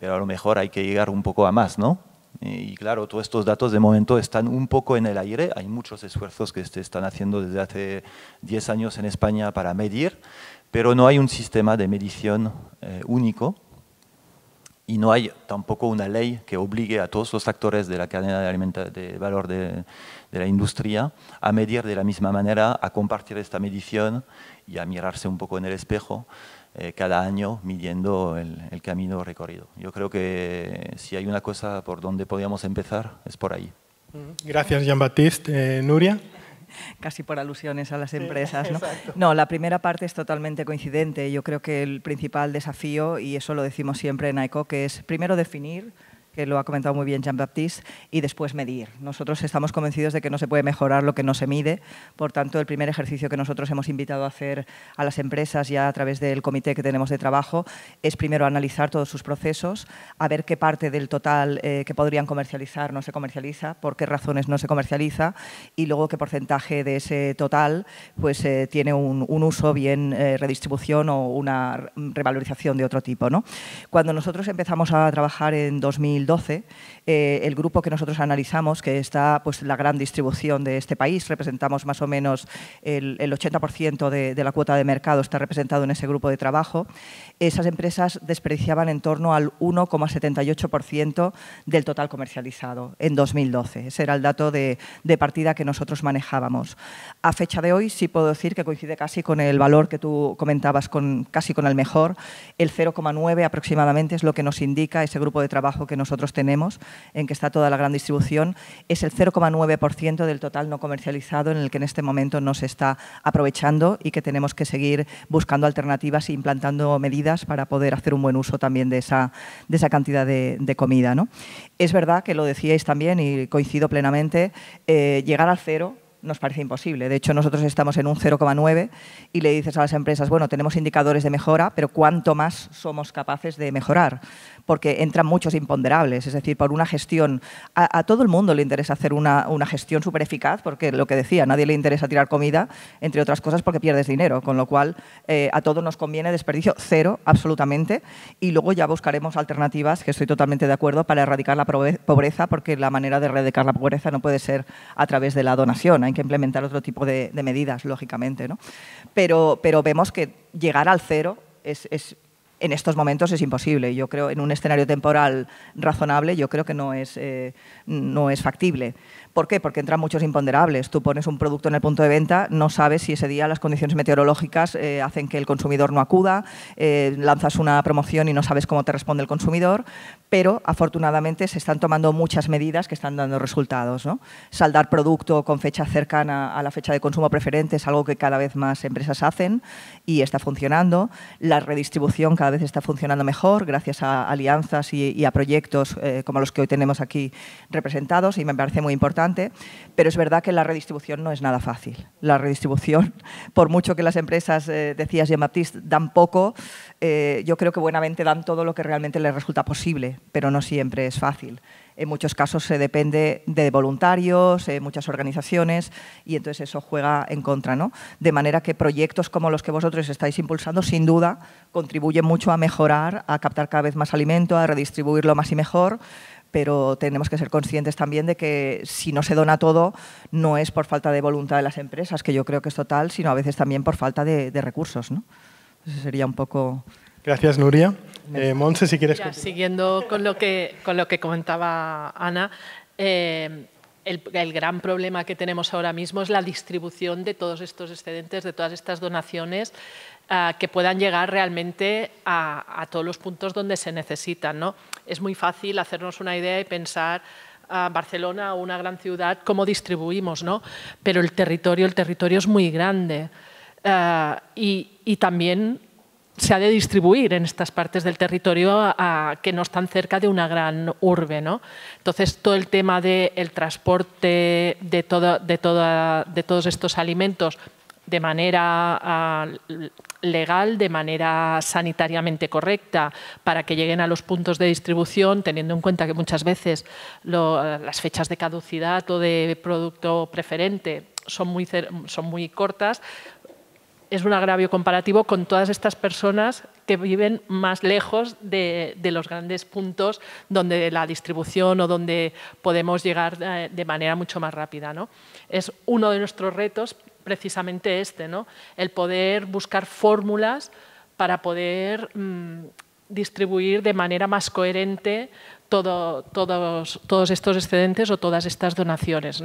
pero a lo mejor hay que llegar un poco a más, ¿no? Eh, y claro, todos estos datos de momento están un poco en el aire. Hay muchos esfuerzos que se están haciendo desde hace 10 años en España para medir, pero no hay un sistema de medición eh, único y no hay tampoco una ley que obligue a todos los actores de la cadena de, de valor de, de, la industria a medir de la misma manera, a compartir esta medición y a mirarse un poco en el espejo. Eh, cada año midiendo el, camino recorrido. Yo creo que si hay una cosa por donde podíamos empezar, es por ahí. Gracias, Jean-Baptiste. Eh, Nuria casi por alusiones a las empresas. ¿no? ¿no? la primera parte es totalmente coincidente. Yo creo que el principal desafío, y eso lo decimos siempre en AECO, que es primero definir que lo ha comentado muy bien Jean-Baptiste, y después medir. Nosotros estamos convencidos de que no se puede mejorar lo que no se mide, por tanto, el primer ejercicio que nosotros hemos invitado a hacer a las empresas ya a través del comité que tenemos de trabajo es primero analizar todos sus procesos, a ver qué parte del total eh, que podrían comercializar no se comercializa, por qué razones no se comercializa y luego qué porcentaje de ese total pues, eh, tiene un, uso, bien eh, redistribución o una revalorización de otro tipo. ¿no? Cuando nosotros empezamos a trabajar en 2000 2012, eh, el grupo que nosotros analizamos, que está pues, la gran distribución de este país, representamos más o menos el, el 80% de, de, la cuota de mercado está representado en ese grupo de trabajo, esas empresas desperdiciaban en torno al 1,78% del total comercializado en 2012. Ese era el dato de, de partida que nosotros manejábamos. A fecha de hoy sí puedo decir que coincide casi con el valor que tú comentabas, con, casi con el mejor, el 0,9 aproximadamente es lo que nos indica ese grupo de trabajo que nosotros tenemos, en que está toda la gran distribución, es el 0,9% del total no comercializado en el que en este momento no se está aprovechando y que tenemos que seguir buscando alternativas e implantando medidas para poder hacer un buen uso también de esa, de esa cantidad de, comida. ¿no? Es verdad que lo decíais también y coincido plenamente, eh, llegar al cero nos parece imposible. De hecho, nosotros estamos en un 0,9 y le dices a las empresas, bueno, tenemos indicadores de mejora, pero ¿cuánto más somos capaces de mejorar? porque entran muchos imponderables, es decir, por una gestión. A, todo el mundo le interesa hacer una, gestión súper eficaz, porque lo que decía, nadie le interesa tirar comida, entre otras cosas porque pierdes dinero, con lo cual eh, a todos nos conviene desperdicio cero, absolutamente, y luego ya buscaremos alternativas, que estoy totalmente de acuerdo, para erradicar la pobreza, porque la manera de erradicar la pobreza no puede ser a través de la donación, hay que implementar otro tipo de, medidas, lógicamente. ¿no? Pero, pero vemos que llegar al cero es, en estos momentos es imposible. Yo creo en un escenario temporal razonable, yo creo que no es, eh, no es factible. ¿Por qué? Porque entran muchos imponderables. Tú pones un producto en el punto de venta, no sabes si ese día las condiciones meteorológicas eh, hacen que el consumidor no acuda, eh, lanzas una promoción y no sabes cómo te responde el consumidor, pero afortunadamente se están tomando muchas medidas que están dando resultados. Saldar producto con fecha cercana a la fecha de consumo preferente es algo que cada vez más empresas hacen y está funcionando. La redistribución cada vez está funcionando mejor gracias a alianzas y, a proyectos eh, como los que hoy tenemos aquí representados y me parece muy importante pero es verdad que la redistribución no es nada fácil. La redistribución, por mucho que las empresas, eh, decías Jean-Baptiste, dan poco, eh, yo creo que buenamente dan todo lo que realmente les resulta posible, pero no siempre es fácil. En muchos casos se depende de voluntarios, eh, muchas organizaciones, y entonces eso juega en contra. ¿no? De manera que proyectos como los que vosotros estáis impulsando, sin duda, contribuyen mucho a mejorar, a captar cada vez más alimento, a redistribuirlo más y mejor pero tenemos que ser conscientes también de que si no se dona todo, no es por falta de voluntad de las empresas, que yo creo que es total, sino a veces también por falta de, recursos. ¿no? sería un poco... Gracias, Nuria. Eh, si quieres... siguiendo con lo, que, con lo que comentaba Ana, eh, el, gran problema que tenemos ahora mismo es la distribución de todos estos excedentes, de todas estas donaciones que puedan llegar realmente a, todos los puntos donde se necesitan. ¿no? Es muy fácil hacernos una idea y pensar a ah, Barcelona, una gran ciudad, cómo distribuimos, ¿no? Pero el territorio, el territorio es muy grande eh, y, también se ha de distribuir en estas partes del territorio que no están cerca de una gran urbe, ¿no? Entonces, todo el tema del transporte de, todo, de, de todos estos alimentos de manera ah, legal, de manera sanitariamente correcta, para que lleguen a los puntos de distribución, teniendo en cuenta que muchas veces las fechas de caducidad o de producto preferente son muy, cortas, es un agravio comparativo con todas estas personas que viven más lejos de, de, los grandes puntos donde la distribución o donde podemos llegar eh, de manera mucho más rápida. ¿no? Es uno de nuestros retos precisamente este, ¿no? el poder buscar fórmulas para poder mm, distribuir de manera más coherente todos, todos, estos excedentes o todas estas donaciones.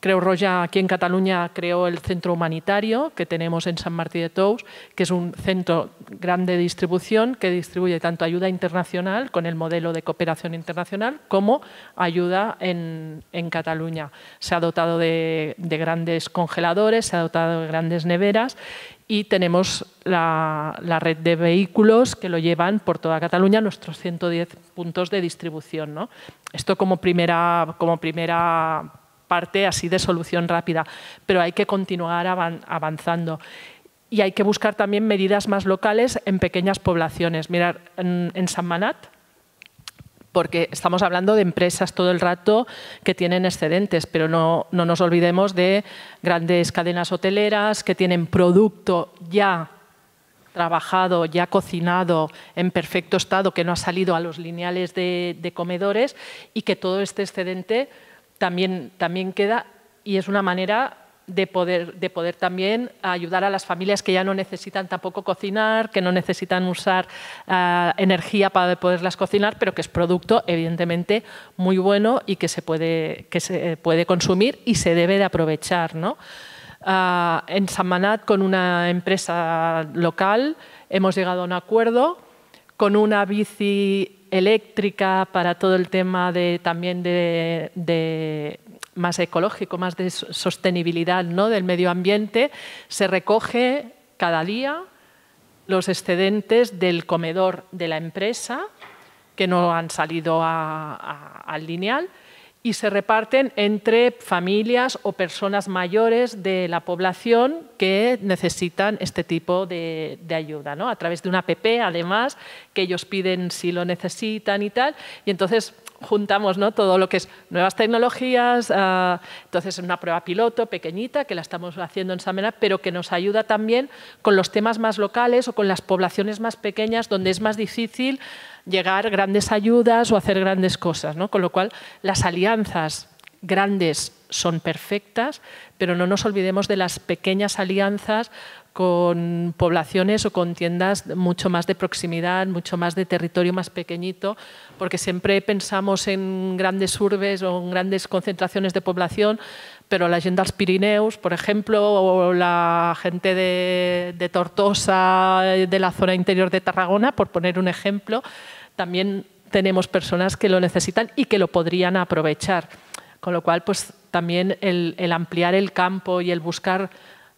Creo Roja aquí en Cataluña creó el centro humanitario que tenemos en San Martín de Tous, que es un centro grande de distribución que distribuye tanto ayuda internacional con el modelo de cooperación internacional como ayuda en, Cataluña. Se ha dotado de, grandes congeladores, se ha dotado de grandes neveras y tenemos la, red de vehículos que lo llevan por toda Cataluña, nuestros 110 puntos de distribución. ¿no? Esto como primera, como primera parte así de solución rápida, pero hay que continuar avanzando. Y hay que buscar también medidas más locales en pequeñas poblaciones. Mirar, en, San Manat, porque estamos hablando de empresas todo el rato que tienen excedentes, pero no, no nos olvidemos de grandes cadenas hoteleras que tienen producto ya trabajado, ya cocinado, en perfecto estado, que no ha salido a los lineales de comedores y que todo este excedente también, también queda y es una manera de poder, de poder también ayudar a las familias que ya no necesitan tampoco cocinar, que no necesitan usar ah, energía para poderlas cocinar, pero que es producto evidentemente muy bueno y que se puede, que se puede consumir y se debe de aprovechar. ¿no? Ah, en Samanat, con una empresa local, hemos llegado a un acuerdo con una bici eléctrica, para todo el tema de, también de, más ecológico, más de sostenibilidad ¿no? del medio ambiente, se recoge cada día los excedentes del comedor de la empresa que no han salido al lineal y se reparten entre familias o personas mayores de la población que necesitan este tipo de, ayuda, ¿no? a través de una app, además, que ellos piden si lo necesitan y tal. Y entonces juntamos ¿no? todo lo que es nuevas tecnologías, ah, entonces una prueba piloto pequeñita que la estamos haciendo en Samena, pero que nos ayuda también con los temas más locales o con las poblaciones más pequeñas donde es más difícil llegar grandes ayudas o hacer grandes cosas, ¿no? Con lo cual, las alianzas grandes son perfectas, pero no nos olvidemos de las pequeñas alianzas con poblaciones o con tiendas mucho más de proximidad, mucho más de territorio más pequeñito, porque siempre pensamos en grandes urbes o en grandes concentraciones de población, pero la gente Pirineus, por ejemplo, o la gente de Tortosa, de la zona interior de Tarragona, por poner un ejemplo, también tenemos personas que lo necesitan y que lo podrían aprovechar. Con lo cual, pues también el, ampliar el campo y el buscar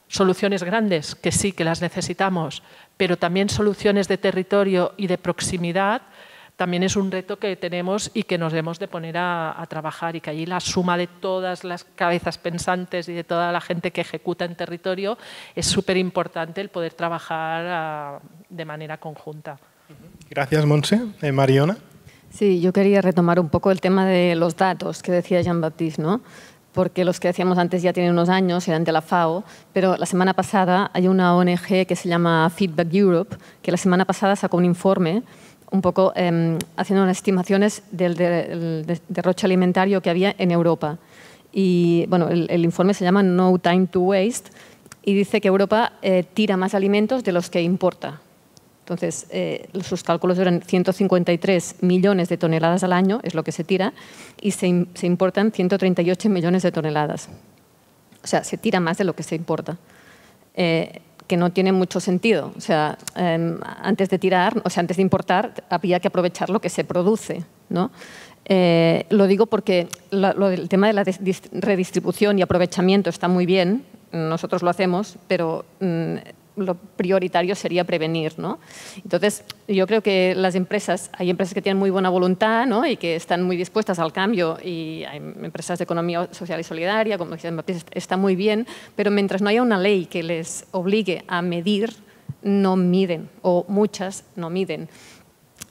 soluciones grandes, que sí, que las necesitamos, pero también soluciones de territorio y de proximidad, también es un reto que tenemos y que nos hemos de poner a, trabajar y que allí la suma de todas las cabezas pensantes y de toda la gente que ejecuta en territorio es súper importante el poder trabajar ah, de manera conjunta. Gracias, Monse. Eh, Mariona. Sí, yo quería retomar un poco el tema de los datos que decía Jean-Baptiste, ¿no? porque los que hacíamos antes ya tienen unos años, eran de la FAO, pero la semana pasada hay una ONG que se llama Feedback Europe, que la semana pasada sacó un informe un poco em, haciendo unas estimaciones del, derroche alimentario que había en Europa. Y bueno, el, informe se llama No Time to Waste y dice que Europa eh, tira más alimentos de los que importa. Entonces, eh, sus cálculos eran 153 millones de toneladas al año, es lo que se tira, y se, importan 138 millones de toneladas. O sea, se tira más de lo que se importa. Eh, que no tiene mucho sentido. O sea, em, antes de tirar, o sea, antes de importar, había que aprovechar lo que se produce, ¿no? Eh, lo digo porque el tema de la redistribución y aprovechamiento está muy bien, nosotros lo hacemos, pero mm, lo prioritario sería prevenir. ¿no? Entonces, yo creo que las empresas, hay empresas que tienen muy buena voluntad ¿no? y que están muy dispuestas al cambio y hay empresas de economía social y solidaria, como decía Matías, está muy bien, pero mientras no haya una ley que les obligue a medir, no miden o muchas no miden.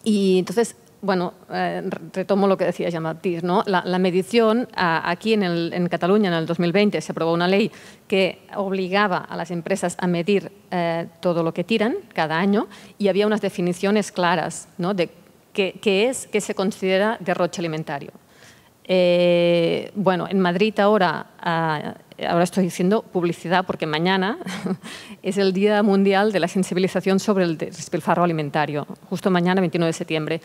Y entonces bueno, eh, retomo lo que decía Jean Baptiste, ¿no? la, medición aquí en, Cataluña en el 2020 se aprobó una ley que obligaba a las empresas a medir eh, todo lo que tiran cada año y había unas definiciones claras de qué, es, qué se considera derroche alimentario. Eh, bueno, en Madrid ahora ah, ahora estoy diciendo publicidad porque mañana es el Día Mundial de la Sensibilización sobre el Despilfarro Alimentario, justo mañana, 29 de septiembre.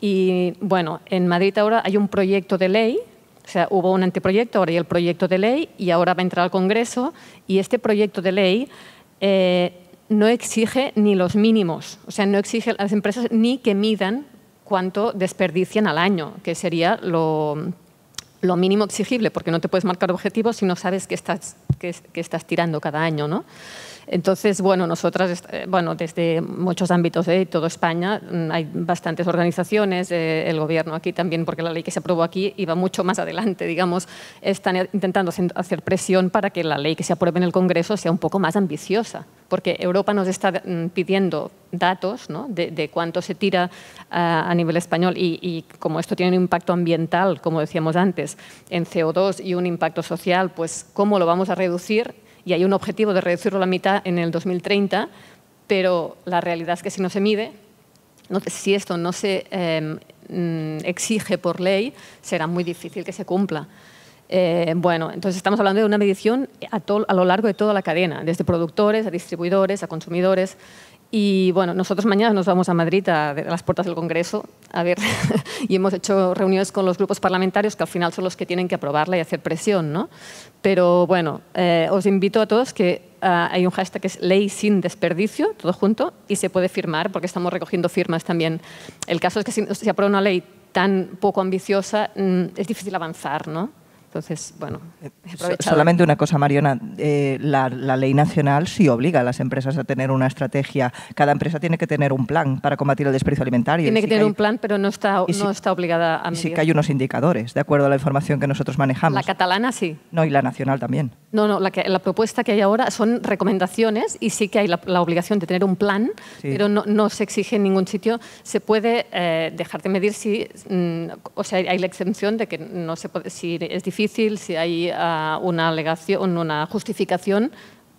Y bueno, en Madrid ahora hay un proyecto de ley, o sea, hubo un anteproyecto, ahora hay el proyecto de ley y ahora va a entrar al Congreso y este proyecto de ley... Eh, no exige ni los mínimos, o sea, no exige a las empresas ni que midan cuánto desperdician al año, que sería lo, lo mínimo exigible, porque no te puedes marcar objetivos si no sabes qué estás, qué, estás tirando cada año. ¿no? Entonces, bueno, nosotras, eh, bueno, desde muchos ámbitos de toda España, mm, hay bastantes organizaciones, eh, el gobierno aquí también, porque la ley que se aprobó aquí iba mucho más adelante, digamos, están intentando hacer presión para que la ley que se apruebe en el Congreso sea un poco más ambiciosa, porque Europa nos está mm, pidiendo datos de, cuánto se tira a nivel español y, y, como esto tiene un impacto ambiental, como decíamos antes, en CO2 y un impacto social, pues cómo lo vamos a reducir y hay un objetivo de reducirlo a la mitad en el 2030, pero la realidad es que si no se mide, si esto no se em, mm, exige por ley, será muy difícil que se cumpla. Eh, bueno, entonces estamos hablando de una medición a, a, lo largo de toda la cadena, desde productores a distribuidores a consumidores. Y bueno, nosotros mañana nos vamos a Madrid, a, las puertas del Congreso, a ver, y hemos hecho reuniones con los grupos parlamentarios que al final son los que tienen que aprobarla y hacer presión, ¿no? Pero bueno, eh, os invito a todos que ah, hay un hashtag que es ley sin desperdicio, todo junto, y se puede firmar porque estamos recogiendo firmas también. El caso es que si se aprueba una ley tan poco ambiciosa, mm, es difícil avanzar, ¿no? Entonces, bueno, solamente una cosa, Mariona. Eh, la, ley nacional sí obliga a las empresas a tener una estrategia. Cada empresa tiene que tener un plan para combatir el desperdicio alimentario. Tiene que tener un plan, pero no está, no está obligada a medir. sí que hay unos indicadores, de acuerdo a la información que nosotros manejamos. La catalana sí. No, y la nacional también. No, no, la, la, propuesta que hay ahora son recomendaciones y sí que hay la, obligación de tener un plan, pero no, se exige en ningún sitio. Se puede eh, dejar de medir si, mm, o sea, hay la exención de que no se puede, si es difícil, si hay ah, una alegación, una justificación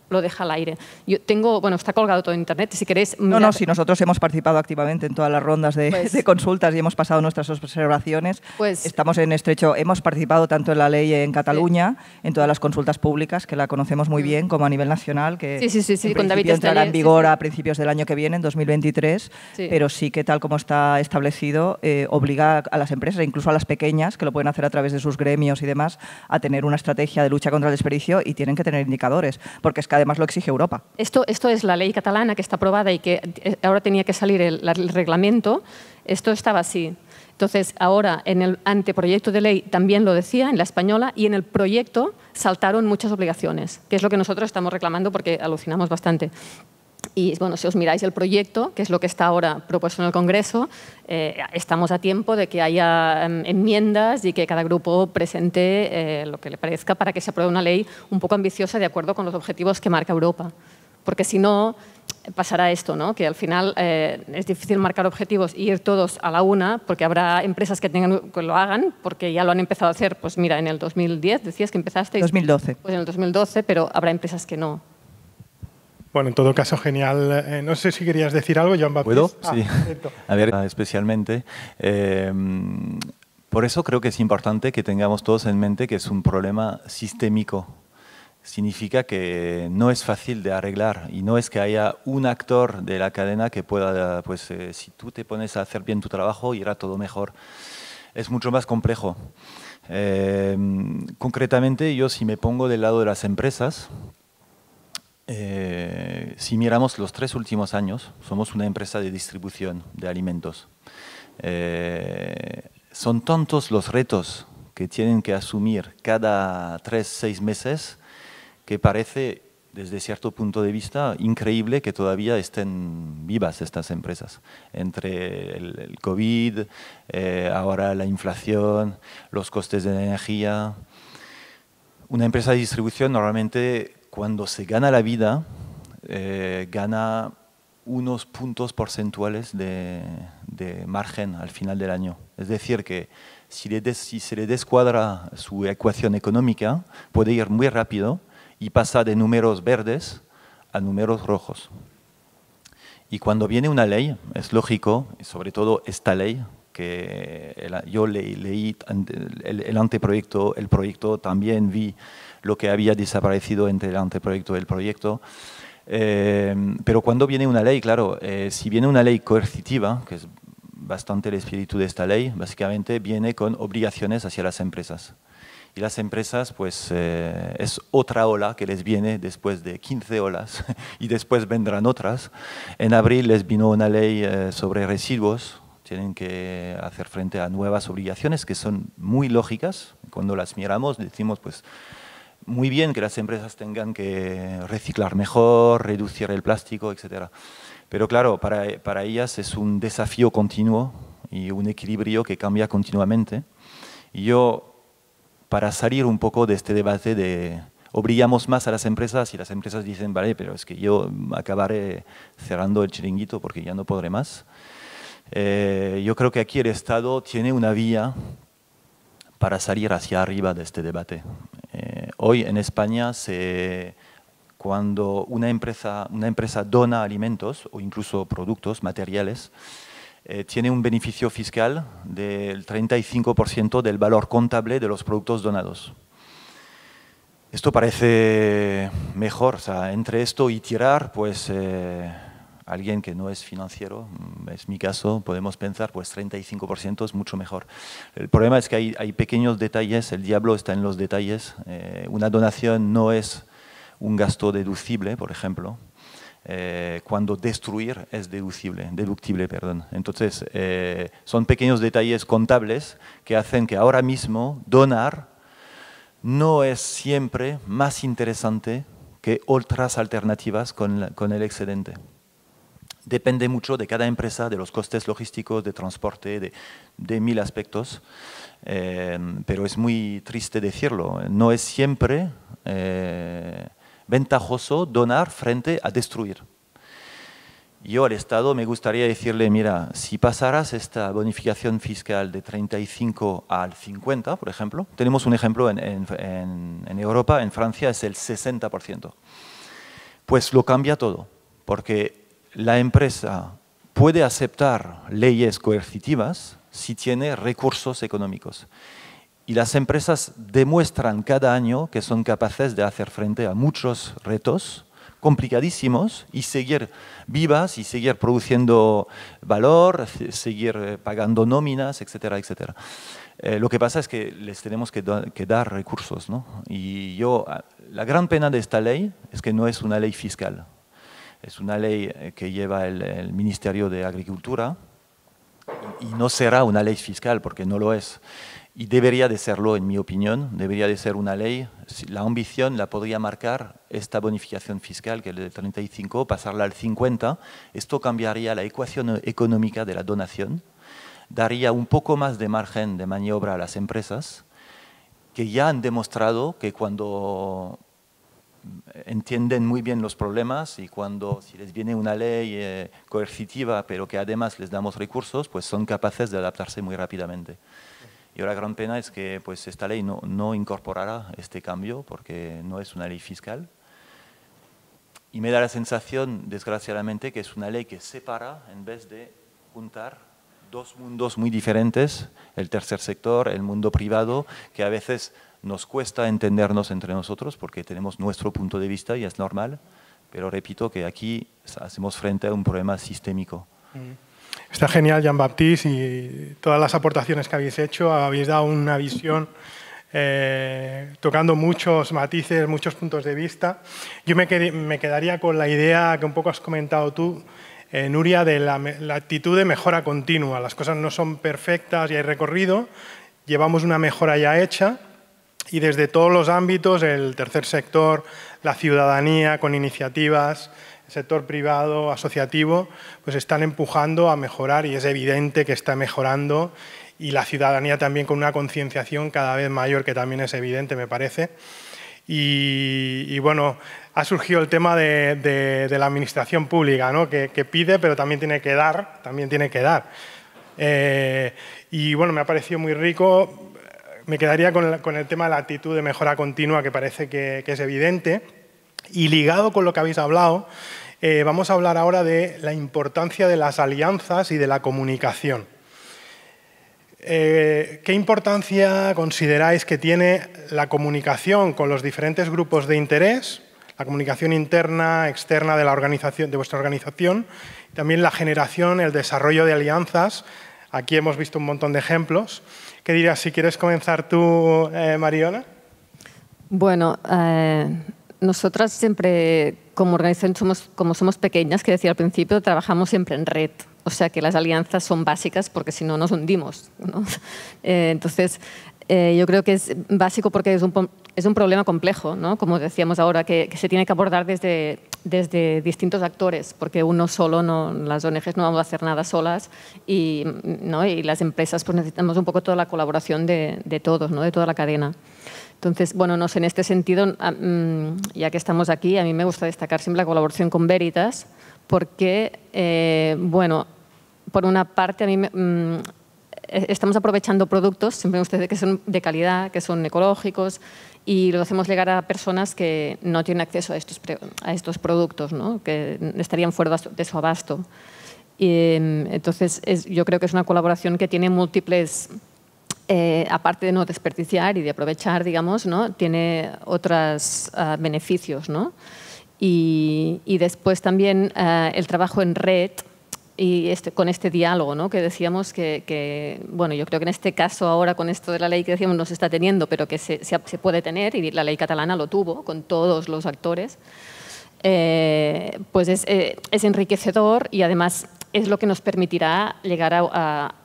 lo deja al aire. Yo tengo, bueno, está colgado todo en internet, si queréis... No, no, si nosotros hemos participado activamente en todas las rondas pues de, consultas y hemos pasado nuestras observaciones. Pues, Estamos en estrecho, hemos participado tanto en la ley en Cataluña, en todas las consultas públicas, que la conocemos muy mm. bien, como a nivel nacional, que sí, sí, sí, en entrará en vigor a principios del año que viene, en 2023, pero sí que tal como está establecido, eh, obliga a las empresas, e incluso a las pequeñas, que lo pueden hacer a través de sus gremios y demás, a tener una estrategia de lucha contra el desperdicio y tienen que tener indicadores, porque es además lo exige Europa. Esto, esto es la ley catalana que está aprobada y que eh, ahora tenía que salir el, el reglamento. Esto estaba así. Entonces, ahora en el anteproyecto de ley también lo decía, en la española, y en el proyecto saltaron muchas obligaciones, que es lo que nosotros estamos reclamando porque alucinamos bastante. Y bueno, si os miráis el proyecto, que es lo que está ahora propuesto en el Congreso, eh, estamos a tiempo de que haya em, enmiendas y que cada grupo presente eh, lo que le parezca para que se apruebe una ley un poco ambiciosa de acuerdo con los objetivos que marca Europa. Porque si no, pasará esto, ¿no? que al final eh, es difícil marcar objetivos y ir todos a la una, porque habrá empresas que, tengan, que lo hagan, porque ya lo han empezado a hacer, pues mira, en el 2010 decías que empezaste. 2012. Pues en el 2012, pero habrá empresas que no. Bueno, en todo caso, genial. Eh, no sé si querías decir algo, Joan Baptiste. ¿Puedo? Ah, sí. A ver, especialmente. Em, por eso creo que es importante que tengamos todos en mente que es un problema sistémico. Significa que no es fácil de arreglar y no es que haya un actor de la cadena que pueda, pues eh, si tú te pones a hacer bien tu trabajo, y era todo mejor. Es mucho más complejo. Em, concretamente, yo si me pongo del lado de las empresas, eh, si miramos los tres últimos años, somos una empresa de distribución de alimentos. Eh, son tontos los retos que tienen que asumir cada tres, seis meses que parece, desde cierto punto de vista, increíble que todavía estén vivas estas empresas. Entre el, COVID, eh, ahora la inflación, los costes de energía. Una empresa de distribución normalmente cuando se gana la vida, eh, gana unos puntos porcentuales de, margen al final del año. Es decir, que si, si se le descuadra su ecuación económica, puede ir muy rápido y pasa de números verdes a números rojos. Y cuando viene una ley, es lógico, y sobre todo esta ley, que yo leí el, anteproyecto, el proyecto, también vi lo que había desaparecido entre el anteproyecto y el proyecto. Eh, pero cuando viene una ley, claro, eh, si viene una ley coercitiva, que es bastante el espíritu de esta ley, básicamente viene con obligaciones hacia las empresas. Y las empresas, pues eh, es otra ola que les viene después de 15 olas y después vendrán otras. En abril les vino una ley sobre residuos, tienen que hacer frente a nuevas obligaciones que son muy lógicas. Cuando las miramos decimos, pues, muy bien que las empresas tengan que reciclar mejor, reducir el plástico, etc. Pero claro, para, para ellas es un desafío continuo y un equilibrio que cambia continuamente. Y yo, para salir un poco de este debate de obligamos más a las empresas y las empresas dicen, vale, pero es que yo acabaré cerrando el chiringuito porque ya no podré más, eh, yo creo que aquí el Estado tiene una vía para salir hacia arriba de este debate. Eh, hoy en España, cuando una empresa, una empresa dona alimentos o incluso productos, materiales, eh, tiene un beneficio fiscal del 35% del valor contable de los productos donados. Esto parece mejor, o sea, entre esto y tirar, pues alguien que no es financiero, mm, es mi caso, podemos pensar, pues 35% es mucho mejor. El problema es que hay, pequeños detalles, el diablo está en los detalles. Eh, una donación no es un gasto deducible, por ejemplo. Eh, cuando destruir es deducible, deductible. Perdón. Entonces, eh, son pequeños detalles contables que hacen que ahora mismo donar no es siempre más interesante que otras alternativas con el excedente depende mucho de cada empresa, de los costes logísticos, de transporte, de, mil aspectos, eh, pero es muy triste decirlo. No es siempre eh, ventajoso donar frente a destruir. Yo al Estado me gustaría decirle, mira, si pasaras esta bonificación fiscal de 35 al 50, por ejemplo, tenemos un ejemplo en, en Europa, en Francia es el 60%, pues lo cambia todo, porque la empresa puede aceptar leyes coercitivas si tiene recursos económicos. Y las empresas demuestran cada año que son capaces de hacer frente a muchos retos complicadísimos y seguir vivas y seguir produciendo valor, seguir eh, pagando nóminas, etcétera, etcétera. Eh, lo que pasa es que les tenemos que, que dar recursos. ¿no? Y yo, ah, la gran pena de esta ley es que no es una ley fiscal, es una ley eh, que lleva el, Ministerio de Agricultura y no será una ley fiscal porque no lo es. Y debería de serlo, en mi opinión, debería de ser una ley. La ambición la podría marcar esta bonificación fiscal, que es del 35, pasarla al 50. Esto cambiaría la ecuación económica de la donación, daría un poco más de margen de maniobra a las empresas que ya han demostrado que cuando entienden muy bien los problemas y cuando si les viene una ley eh, coercitiva, pero que además les damos recursos, pues son capaces de adaptarse muy rápidamente. Y ahora gran pena es que pues, esta ley no, no incorporará este cambio porque no es una ley fiscal. Y me da la sensación, desgraciadamente, que es una ley que separa en vez de juntar dos mundos muy diferentes, el tercer sector, el mundo privado, que a veces nos cuesta entendernos entre nosotros porque tenemos nuestro punto de vista y es normal, pero repito que aquí hacemos frente a un problema sistémico. Mm. Está genial, Jean-Baptiste, y todas las aportaciones que habéis hecho. Habéis dado una visión eh, tocando muchos matices, muchos puntos de vista. Yo me, quedaría con la idea que un poco has comentado tú, eh, Nuria, de la, la, actitud de mejora continua. Las cosas no son perfectas y hay recorrido, llevamos una mejora ya hecha y desde todos los ámbitos, el tercer sector, la ciudadanía con iniciativas, el sector privado, asociativo, pues están empujando a mejorar y es evidente que está mejorando y la ciudadanía también con una concienciación cada vez mayor que también es evidente, me parece. Y, bueno, ha surgido el tema de, la administración pública, que, pide, pero también tiene que dar, también tiene que dar. Eh, y bueno, me ha parecido muy rico me quedaría con, el tema de la actitud de mejora continua que parece que, es evidente. Y ligado con lo que habéis hablado, eh, vamos a hablar ahora de la importancia de las alianzas y de la comunicación. Eh, ¿Qué importancia consideráis que tiene la comunicación con los diferentes grupos de interés, la comunicación interna, externa de, la organización, de vuestra organización, también la generación, el desarrollo de alianzas? Aquí hemos visto un montón de ejemplos. ¿Qué dirías si quieres comenzar tú, eh, Mariona? Bueno, eh, nosotras siempre, como organización, somos, como somos pequeñas, que decía al principio, trabajamos siempre en red. O sea que las alianzas son básicas porque si no nos hundimos. Eh, entonces, eh, yo creo que es básico porque es un, es un problema complejo, ¿no? como decíamos ahora, que, se tiene que abordar desde desde distintos actores, porque uno solo, no, las ONGs no vamos a hacer nada solas y, ¿no? y las empresas pues necesitamos un poco toda la colaboración de, de todos, ¿no? de toda la cadena. Entonces, bueno, no en este sentido, ah, mm, ya que estamos aquí, a mí me gusta destacar siempre la colaboración con Veritas, porque, eh, bueno, por una parte, a mí mm, e-, estamos aprovechando productos, siempre ustedes, que son de calidad, que son ecológicos, y lo hacemos llegar a personas que no tienen acceso a estos, a estos productos, ¿no? que estarían fuera de su abasto. Y, em, entonces, yo creo que es una colaboración que tiene múltiples, eh, aparte de no desperdiciar y de aprovechar, digamos, ¿no? tiene otros ah, beneficios. ¿no? Y, después también ah, el trabajo en red, y este, con este diálogo ¿no? que decíamos que, bueno, yo creo que en este caso ahora con esto de la ley que decíamos no se está teniendo, pero que se, puede tener y la ley catalana lo tuvo con todos los actores, eh, pues eh, es, enriquecedor y además es lo que nos permitirá llegar a,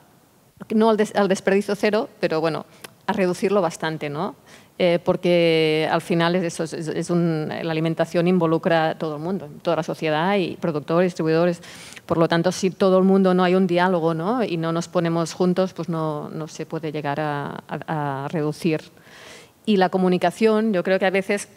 no al, al, desperdicio cero, pero bueno, a reducirlo bastante, ¿no? Eh, porque al final eso es, la alimentación involucra a todo el mundo, toda la sociedad y productores, distribuidores. Por lo tanto, si todo el mundo no hay un diálogo ¿no? y no nos ponemos juntos, pues no, no se puede llegar a, a reducir. Y la comunicación, yo creo que a veces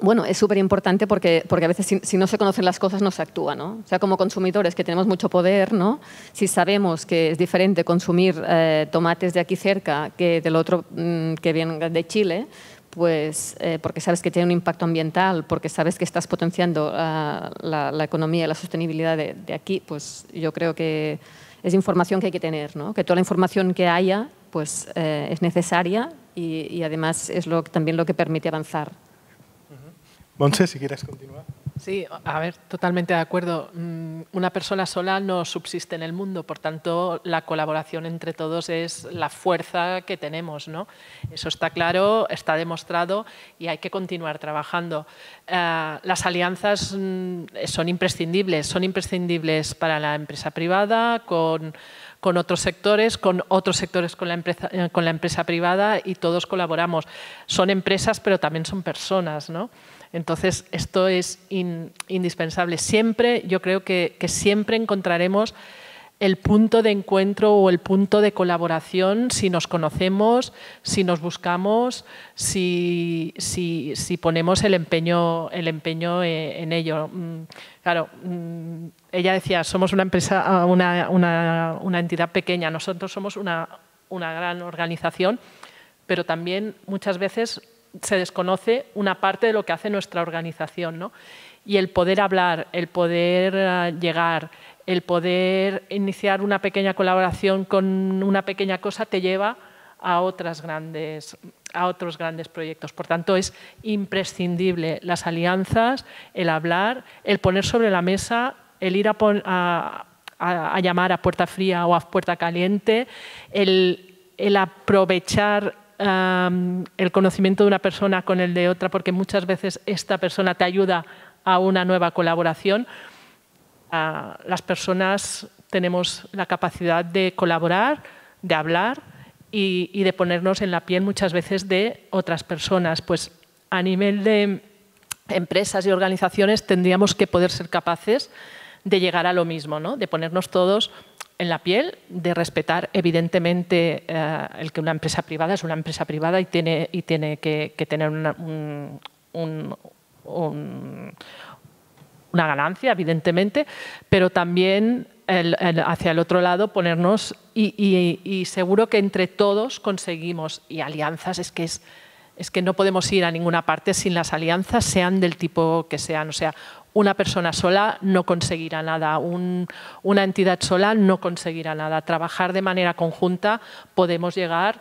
bueno, es súper importante porque, a veces si, no se conocen las cosas no se actúa, ¿no? O sea, como consumidores que tenemos mucho poder, ¿no? Si sabemos que es diferente consumir eh, tomates de aquí cerca que del otro mm, que viene de Chile, pues eh, porque sabes que tiene un impacto ambiental, porque sabes que estás potenciando ah, la, economía y la sostenibilidad de, aquí, pues yo creo que es información que hay que tener, ¿no? Que toda la información que haya, pues eh, es necesaria y, además es lo, también lo que permite avanzar. Monse, si quieres continuar. Sí, a ver, totalmente de acuerdo. Mm, una persona sola no subsiste en el mundo, por tanto, la colaboración entre todos es la fuerza que tenemos, ¿no? Eso está claro, está demostrado y hay que continuar trabajando. Eh, las alianzas mm, son imprescindibles, son imprescindibles para la empresa privada, con, con otros sectores, con otros sectores con la, empresa, eh, con la empresa privada y todos colaboramos. Son empresas, pero también son personas, ¿no? Entonces, esto es indispensable. Siempre, yo creo que, siempre encontraremos el punto de encuentro o el punto de colaboración si nos conocemos, si nos buscamos, si, ponemos el empeño, eh, en ello. Mm, claro, mm, ella decía, somos una empresa, una, entidad pequeña, nosotros somos una gran organización, pero también muchas veces se desconoce una parte de lo que hace nuestra organización. Y el poder hablar, el poder eh, llegar, el poder iniciar una pequeña colaboración con una pequeña cosa te lleva a, otras grandes, a otros grandes proyectos. Por tanto, es imprescindible las alianzas, el hablar, el poner sobre la mesa, el ir a, llamar a puerta fría o a puerta caliente, el aprovechar el conocimiento de una persona con el de otra, porque muchas veces esta persona te ayuda a una nueva colaboración. Ah, las personas tenemos la capacidad de colaborar, de hablar y, y de ponernos en la piel muchas veces de otras personas. Pues a nivel de empresas y organizaciones tendríamos que poder ser capaces de llegar a lo mismo, ¿no? de ponernos todos en la piel de respetar evidentemente eh, el que una empresa privada es una empresa privada y tiene, y tiene que, tener una, ganancia, evidentemente, pero también hacia el otro lado ponernos y, y seguro que entre todos conseguimos, y alianzas es que es es que no podemos ir a ninguna parte sin las alianzas, sean del tipo que sean. O sea, una persona sola no conseguirá nada, una entidad sola no conseguirá nada. Trabajar de manera conjunta podemos llegar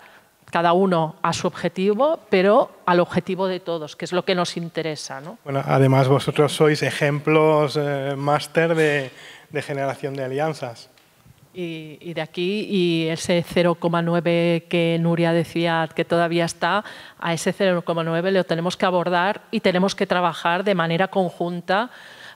cada uno a su objetivo, pero al objetivo de todos, que es lo que nos interesa. ¿no? Bueno, además vosotros sois ejemplos eh, máster de generación de alianzas. Y, de aquí, y ese 0,9 que Nuria decía que todavía está, a ese 0,9 lo tenemos que abordar y tenemos que trabajar de manera conjunta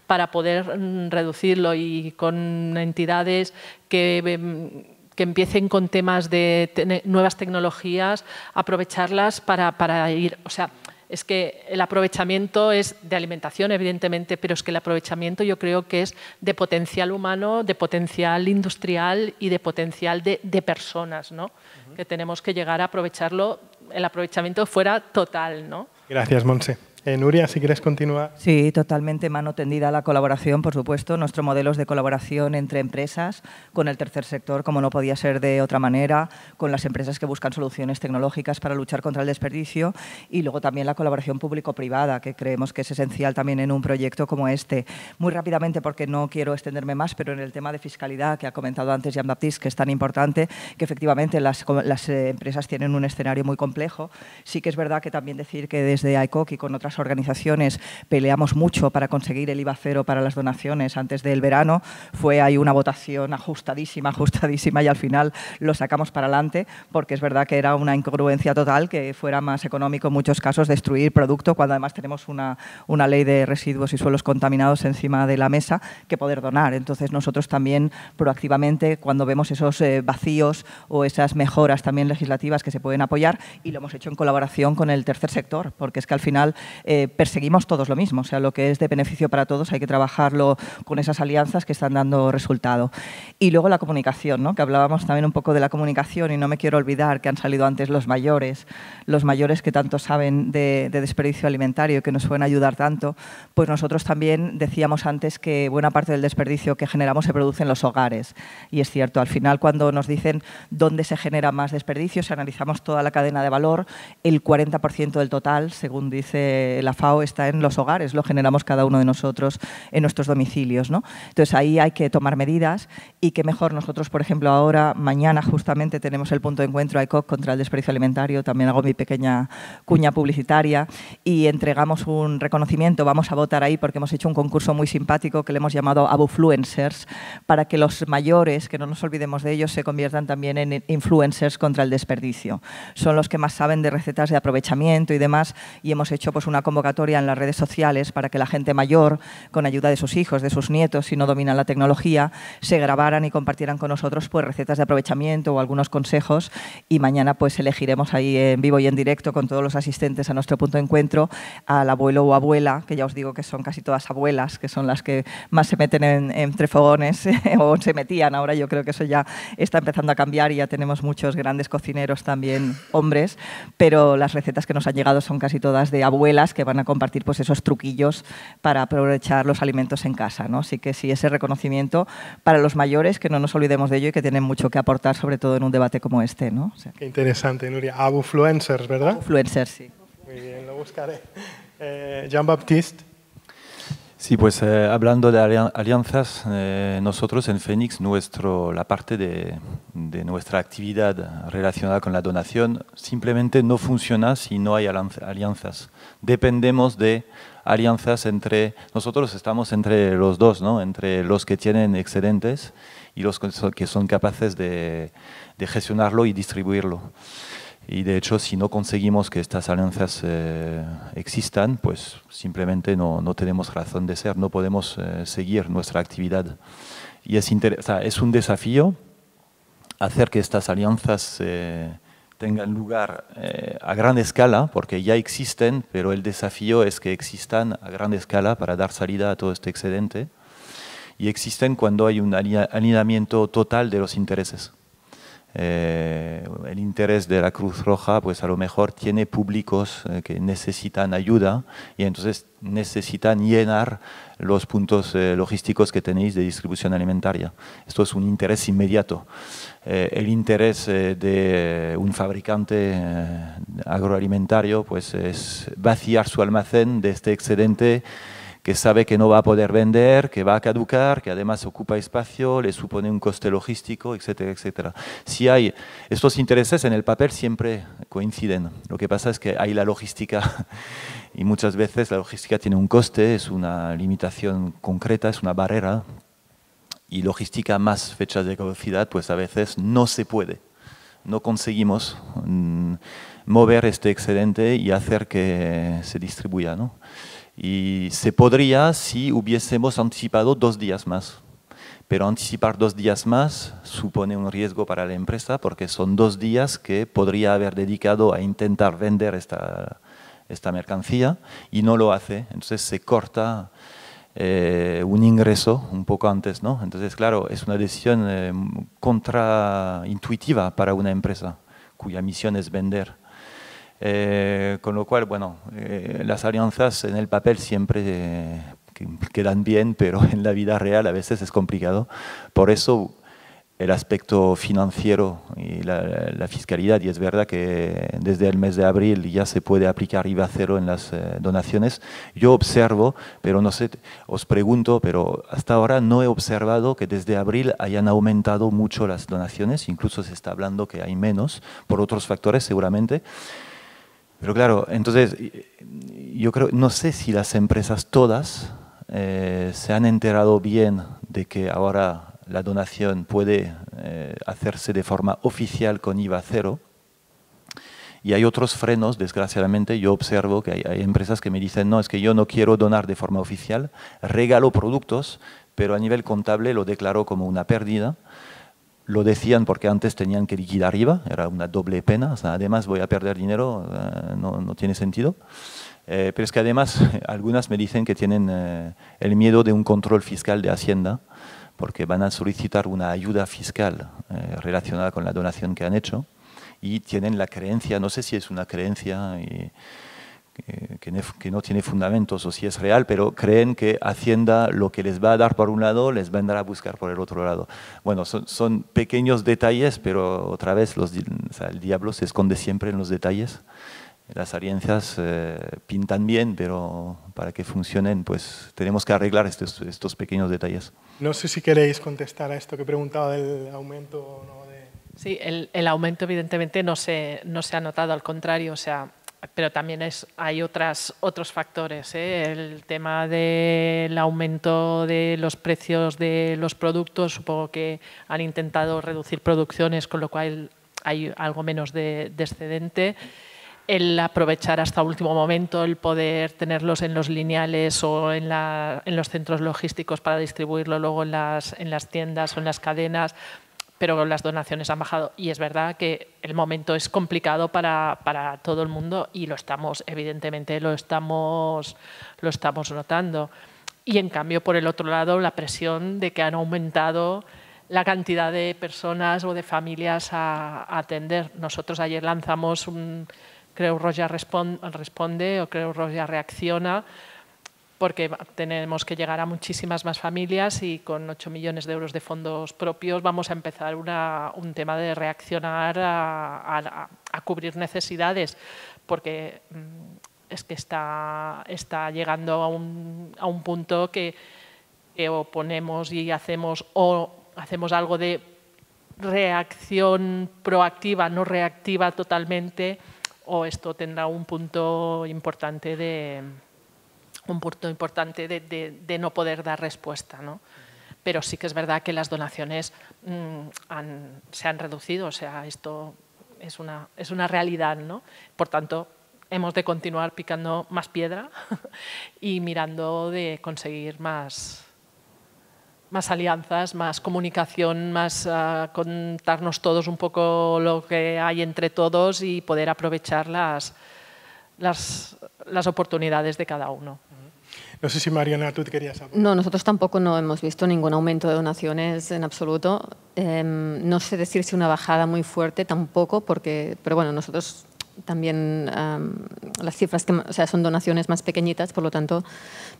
para poder mm, reducirlo y con entidades que, em, que empiecen con temas de nuevas tecnologías, aprovecharlas para, para ir, o sea, es que el aprovechamiento es de alimentación, evidentemente, pero es que el aprovechamiento yo creo que es de potencial humano, de potencial industrial y de potencial de, personas, ¿no? Que tenemos que llegar a aprovecharlo, el aprovechamiento fuera total, ¿no? Gracias, Monse. Eh, Nuria, si quieres continuar. Sí, totalmente mano tendida a la colaboración, por supuesto. Nuestro modelo es de colaboración entre empresas, con el tercer sector, como no podía ser de otra manera, con las empresas que buscan soluciones tecnológicas para luchar contra el desperdicio y luego también la colaboración público-privada, que creemos que es esencial también en un proyecto como este. Muy rápidamente, porque no quiero extenderme más, pero en el tema de fiscalidad que ha comentado antes Jean-Baptiste, que es tan importante, que efectivamente las, las eh, empresas tienen un escenario muy complejo. Sí que es verdad que también decir que desde ICOC y con otras organizaciones peleamos mucho para conseguir el IVA cero para las donaciones antes del verano. Fue ahí una votación ajustadísima, ajustadísima y al final lo sacamos para adelante porque es verdad que era una incongruencia total que fuera más económico en muchos casos destruir producto cuando además tenemos una, una ley de residuos y suelos contaminados encima de la mesa que poder donar. Entonces nosotros también proactivamente cuando vemos esos eh, vacíos o esas mejoras también legislativas que se pueden apoyar y lo hemos hecho en colaboración con el tercer sector porque es que al final eh, perseguimos todos lo mismo. O sea, lo que es de beneficio para todos hay que trabajarlo con esas alianzas que están dando resultado. Y luego la comunicación, ¿no? que hablábamos también un poco de la comunicación y no me quiero olvidar que han salido antes los mayores, los mayores que tanto saben de, de desperdicio alimentario y que nos pueden ayudar tanto, pues nosotros también decíamos antes que buena parte del desperdicio que generamos se produce en los hogares. Y es cierto, al final cuando nos dicen dónde se genera más desperdicio, si analizamos toda la cadena de valor, el 40% del total, según dice eh, la FAO está en los hogares, lo generamos cada uno de nosotros en nuestros domicilios. ¿no? Entonces ahí hay que tomar medidas y que mejor nosotros, por ejemplo, ahora, mañana justamente tenemos el punto de encuentro ICOC contra el desperdicio alimentario, también hago mi pequeña cuña publicitaria y entregamos un reconocimiento, vamos a votar ahí porque hemos hecho un concurso muy simpático que le hemos llamado Abufluencers para que los mayores, que no nos olvidemos de ellos, se conviertan también en influencers contra el desperdicio. Son los que más saben de recetas de aprovechamiento y demás y hemos hecho pues una convocatoria en las redes sociales para que la gente mayor, con ayuda de sus hijos, de sus nietos, si no dominan la tecnología, se grabaran y compartieran con nosotros pues, recetas de aprovechamiento o algunos consejos. Y mañana pues, elegiremos ahí en vivo y en directo con todos los asistentes a nuestro punto de encuentro al abuelo o abuela, que ya os digo que son casi todas abuelas, que son las que más se meten en, entre fogones o se metían. Ahora yo creo que eso ya está empezando a cambiar y ya tenemos muchos grandes cocineros también hombres, pero las recetas que nos han llegado son casi todas de abuelas que van a compartir pues, esos truquillos para aprovechar los alimentos en casa. ¿no? Así que sí, ese reconocimiento para los mayores, que no nos olvidemos de ello y que tienen mucho que aportar, sobre todo en un debate como este. ¿no? Qué interesante, Nuria. Abufluencers, ¿verdad? Abufluencers, sí. Muy bien, lo buscaré. Eh, Jean-Baptiste. Sí, pues eh, hablando de alianzas, eh, nosotros en Fénix, nuestro, la parte de, de, nuestra actividad relacionada con la donación simplemente no funciona si no hay alianzas. Dependemos de alianzas entre, nosotros estamos entre los dos, ¿no? entre los que tienen excedentes y los que son capaces de gestionarlo y distribuirlo. Y de hecho, si no conseguimos que estas alianzas eh, existan, pues simplemente no, tenemos razón de ser, no podemos eh, seguir nuestra actividad. Y es, un desafío hacer que estas alianzas eh, tengan lugar a gran escala, porque ya existen, pero el desafío es que existan a gran escala para dar salida a todo este excedente. Y existen cuando hay un alineamiento total de los intereses. Eh, el interés de la Cruz Roja, pues a lo mejor tiene públicos eh, que necesitan ayuda y entonces necesitan llenar los puntos eh, logísticos que tenéis de distribución alimentaria. Esto es un interés inmediato. el interés de un fabricante agroalimentario pues es vaciar su almacén de este excedente que sabe que no va a poder vender, que va a caducar, que además ocupa espacio, le supone un coste logístico, etcétera, etcétera. Si hay estos intereses en el papel siempre coinciden. Lo que pasa es que hay la logística y muchas veces la logística tiene un coste, es una limitación concreta, es una barrera. Y logística más fechas de caducidad, pues a veces no se puede. No conseguimos mm, mover este excedente y hacer que se distribuya, ¿no? Y se podría si hubiésemos anticipado dos días más. Pero anticipar dos días más supone un riesgo para la empresa porque son dos días que podría haber dedicado a intentar vender esta, mercancía y no lo hace. Entonces se corta eh, un ingreso un poco antes, ¿no? Entonces, claro, es una decisión eh, contraintuitiva para una empresa cuya misión es vender. Eh, con lo cual, bueno, eh, las alianzas en el papel siempre eh, quedan bien, pero en la vida real a veces es complicado. Por eso el aspecto financiero y la, la, fiscalidad, y es verdad que desde el mes de abril ya se puede aplicar IVA cero en las donaciones, yo observo, pero no sé, os pregunto, pero hasta ahora no he observado que desde abril hayan aumentado mucho las donaciones, incluso se está hablando que hay menos, por otros factores seguramente. Pero claro, entonces yo creo, no sé si las empresas todas eh, se han enterado bien de que ahora la donación puede eh, hacerse de forma oficial con IVA cero. Y hay otros frenos, desgraciadamente, yo observo que hay, hay, empresas que me dicen, no, es que yo no quiero donar de forma oficial, regalo productos, pero a nivel contable lo declaro como una pérdida lo decían porque antes tenían que ir arriba, era una doble pena, además voy a perder dinero, eh, no, no tiene sentido. Eh, pero es que además algunas me dicen que tienen eh, el miedo de un control fiscal de Hacienda, porque van a solicitar una ayuda fiscal relacionada con la donación que han hecho y tienen la creencia, no sé si es una creencia, que, no tiene fundamentos o si es real, pero creen que Hacienda lo que les va a dar por un lado les vendrá a buscar por el otro lado. Bueno, son, pequeños detalles, pero otra vez los, el diablo se esconde siempre en los detalles. Las alianzas eh, pintan bien, pero para que funcionen, pues tenemos que arreglar estos, pequeños detalles. No sé si queréis contestar a esto que preguntaba del aumento. ¿no? Sí, el, el, aumento evidentemente no se, no se ha notado, al contrario, o sea, pero también es, hay otras, otros factores. ¿eh? El tema del aumento de los precios de los productos, supongo que han intentado reducir producciones, con lo cual hay algo menos de, excedente. El aprovechar hasta último momento, el poder tenerlos en los lineales o en, en los centros logísticos para distribuirlo luego las, en las tiendas o en las cadenas pero las donaciones han bajado. Y es verdad que el momento es complicado para, para todo el mundo y lo estamos, evidentemente, lo estamos, lo estamos notando. Y en cambio, por el otro lado, la presión de que han aumentado la cantidad de personas o de familias a, atender. Nosotros ayer lanzamos un Creo Roja Responde o Creo Roja Reacciona porque tenemos que llegar a muchísimas más familias y con 8 millones de euros de fondos propios vamos a empezar un tema de reaccionar a, cubrir necesidades, porque mm, es que está, está llegando a un, punto que, que o ponemos y hacemos o hacemos algo de reacción proactiva, no reactiva totalmente, o esto tendrá un punto importante de un punto importante de, no poder dar respuesta. Pero sí que es verdad que las donaciones mm, se han reducido, o sea, esto es una, realidad. ¿no? Por tanto, hemos de continuar picando más piedra y mirando de conseguir más, alianzas, más comunicación, más ah, contarnos todos un poco lo que hay entre todos y poder aprovechar las oportunidades de cada uno. No sé si Mariana, tú te querías No, nosotros tampoco no hemos visto ningún aumento de donaciones en absoluto. Em, no sé decir si una bajada muy fuerte tampoco, porque, pero bueno, nosotros también las cifras que o sea, son donaciones más pequeñitas, por lo tanto,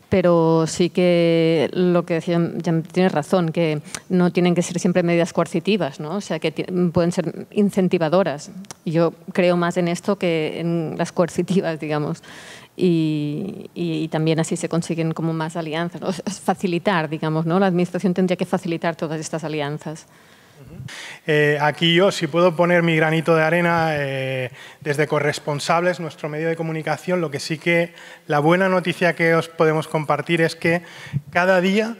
pero sí que lo que decía, ya tienes razón, que no tienen que ser siempre medidas coercitivas, ¿no? o sea, que pueden ser incentivadoras. Yo creo más en esto que en las coercitivas, digamos. Y, también así se consiguen como más alianzas, facilitar, digamos, ¿no? La administración tendría que facilitar todas estas alianzas. Eh, aquí yo, si puedo poner mi granito de arena eh, desde corresponsables, nuestro medio de comunicación, lo que sí que la buena noticia que os podemos compartir es que cada día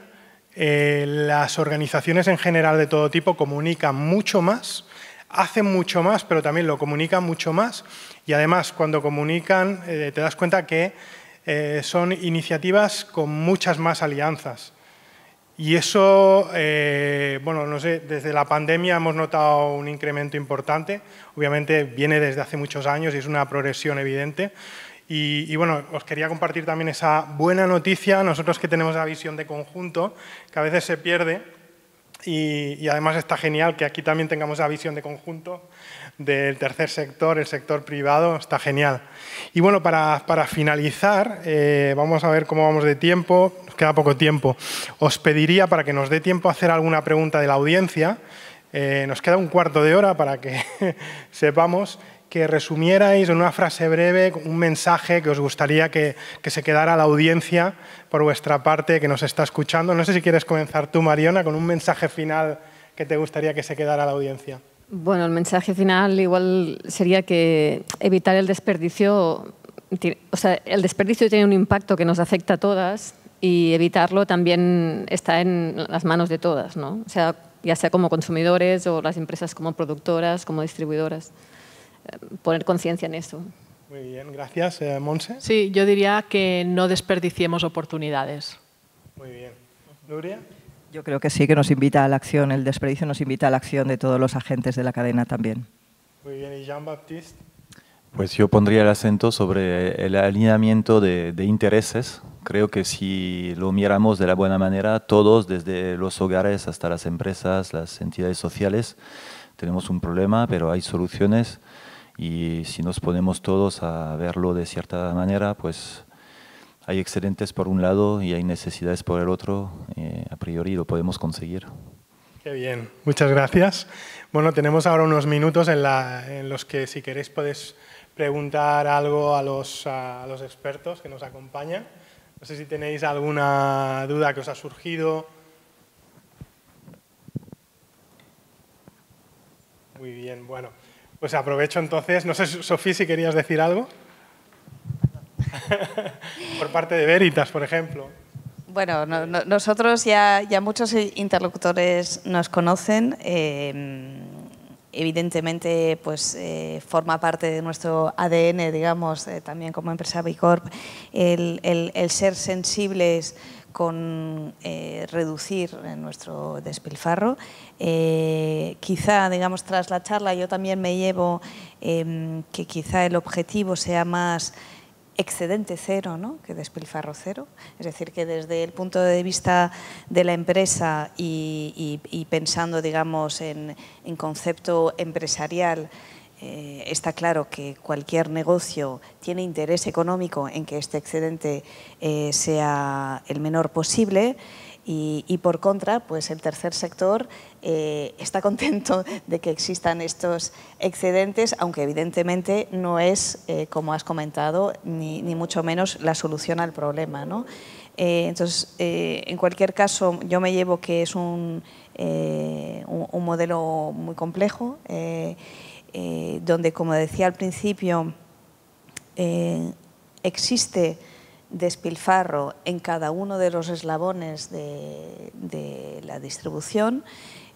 eh, las organizaciones en general de todo tipo comunican mucho más, hacen mucho más, pero también lo comunican mucho más y además cuando comunican te das cuenta que son iniciativas con muchas más alianzas. Y eso, eh, bueno, no sé, desde la pandemia hemos notado un incremento importante. Obviamente viene desde hace muchos años y es una progresión evidente. Y, bueno, os quería compartir también esa buena noticia, nosotros que tenemos la visión de conjunto, que a veces se pierde, y además está genial que aquí también tengamos la visión de conjunto, del tercer sector, el sector privado, está genial. Y bueno, para, para finalizar, eh, vamos a ver cómo vamos de tiempo, nos queda poco tiempo. Os pediría para que nos dé tiempo a hacer alguna pregunta de la audiencia, eh, nos queda un cuarto de hora para que sepamos que resumierais en una frase breve un mensaje que os gustaría que, que, se quedara la audiencia por vuestra parte que nos está escuchando. No sé si quieres comenzar tú, Mariona, con un mensaje final que te gustaría que se quedara la audiencia. Bueno, el mensaje final igual sería que evitar el desperdicio, o sea, el desperdicio tiene un impacto que nos afecta a todas y evitarlo también está en las manos de todas, ¿no? O sea, ya sea como consumidores o las empresas como productoras, como distribuidoras. Eh, poner conciencia en eso. Muy bien, gracias. Eh, Monse. Sí, yo diría que no desperdiciemos oportunidades. Muy bien. Nuria. Yo creo que sí, que nos invita a la acción, el desperdicio nos invita a la acción de todos los agentes de la cadena también. Muy bien, ¿y Jean-Baptiste? Pues yo pondría el acento sobre el alineamiento de, de, intereses. Creo que si lo miramos de la buena manera, todos, desde los hogares hasta las empresas, las entidades sociales, tenemos un problema, pero hay soluciones. Y si nos ponemos todos a verlo de cierta manera, pues hay excedentes por un lado y hay necesidades por el otro, eh, a priori lo podemos conseguir. Qué bien, muchas gracias. Bueno, tenemos ahora unos minutos en, los que si queréis podéis preguntar algo a los, a los expertos que nos acompañan. No sé si tenéis alguna duda que os ha surgido. Muy bien, bueno. Pues aprovecho entonces. No sé, Sofía, si querías decir algo. por parte de Veritas, por ejemplo. Bueno, nosotros ya, ya, muchos interlocutores nos conocen. Em, evidentemente, pues eh, forma parte de nuestro ADN, digamos, eh, también como empresa Bicorp, el, ser sensibles con eh, reducir nuestro despilfarro. quizá, digamos, tras la charla yo también me llevo em, que quizá el objetivo sea más excedente cero, ¿no? que despilfarro cero. Es decir, que desde el punto de vista de la empresa y, pensando digamos, en, concepto empresarial, eh, está claro que cualquier negocio tiene interés económico en que este excedente eh, sea el menor posible. Y, por contra, pues el tercer sector eh, está contento de que existan estos excedentes, aunque evidentemente no es, eh, como has comentado, ni, mucho menos la solución al problema. Eh, entonces, en cualquier caso, yo me llevo que es un, un modelo muy complejo, donde, como decía al principio, existe despilfarro en cada uno de los eslabones de, la distribución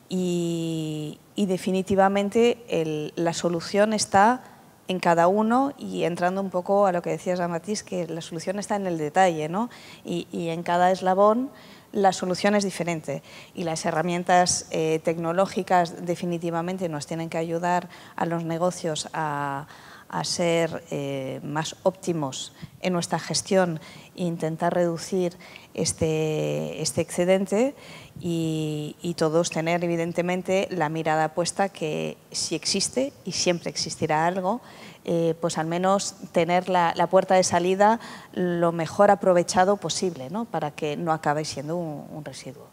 y, definitivamente la solución está en cada uno y entrando un poco a lo que decías, Amatís, que la solución está en el detalle ¿no? y, en cada eslabón la solución es diferente y las herramientas eh, tecnológicas definitivamente nos tienen que ayudar a los negocios a a ser eh, más óptimos en nuestra gestión e intentar reducir este, este excedente y, todos tener evidentemente la mirada puesta que si existe y siempre existirá algo, eh, pues al menos tener la, puerta de salida lo mejor aprovechado posible para que no acabe siendo un residuo.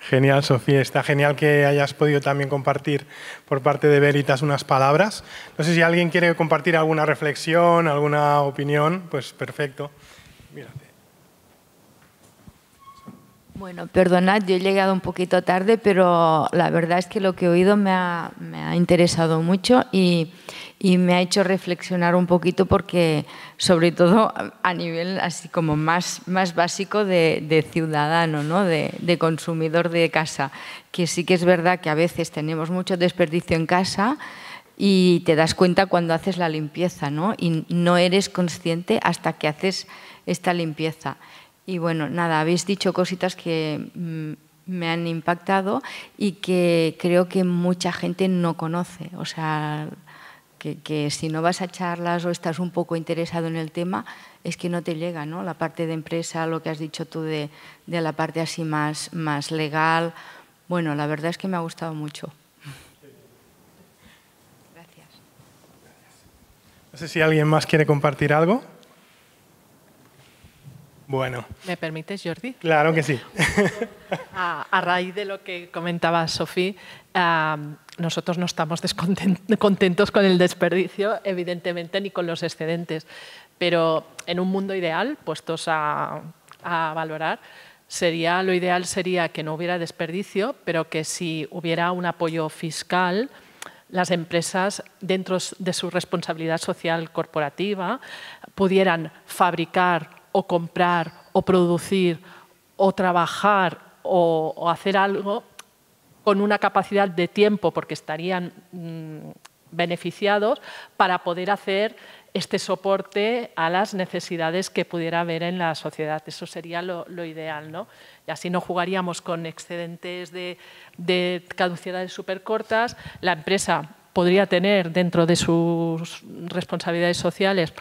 Genial, Sofía. Está genial que hayas podido también compartir por parte de Veritas unas palabras. No sé si alguien quiere compartir alguna reflexión, alguna opinión, pues perfecto. Bueno, perdonad, yo he llegado un poquito tarde, pero la verdad es que lo que he oído me ha, me ha interesado mucho y y me ha hecho reflexionar un poquito porque, sobre todo a nivel así como más, más básico de, ciudadano, ¿no? de, de consumidor de casa, que sí que es verdad que a veces tenemos mucho desperdicio en casa, y te das cuenta cuando haces la limpieza, ¿no? Y no eres consciente hasta que haces esta limpieza. Y bueno, nada, habéis dicho cositas que mm, me han impactado y que creo que mucha gente no conoce. O sea, que, si no vas a charlas o estás un poco interesado en el tema, es que no te llega ¿no? la parte de empresa, lo que has dicho tú de, la parte así más, más legal. Bueno, la verdad es que me ha gustado mucho. Gracias. No sé si alguien más quiere compartir algo. Bueno. ¿Me permites, Jordi? Claro que sí. a, raíz de lo que comentaba Sofía, nosotros no estamos contentos con el desperdicio, evidentemente, ni con los excedentes. Pero en un mundo ideal, puestos a, valorar, sería, lo ideal sería que no hubiera desperdicio, pero que si hubiera un apoyo fiscal, las empresas, dentro de su responsabilidad social corporativa, pudieran fabricar o comprar o producir o trabajar o, hacer algo con una capacidad de tiempo porque estarían mm, beneficiados para poder hacer este soporte a las necesidades que pudiera haber en la sociedad. Eso sería lo, ideal. ¿no? Y así no jugaríamos con excedentes de, de caducidades súper cortas. La empresa podría tener dentro de sus responsabilidades sociales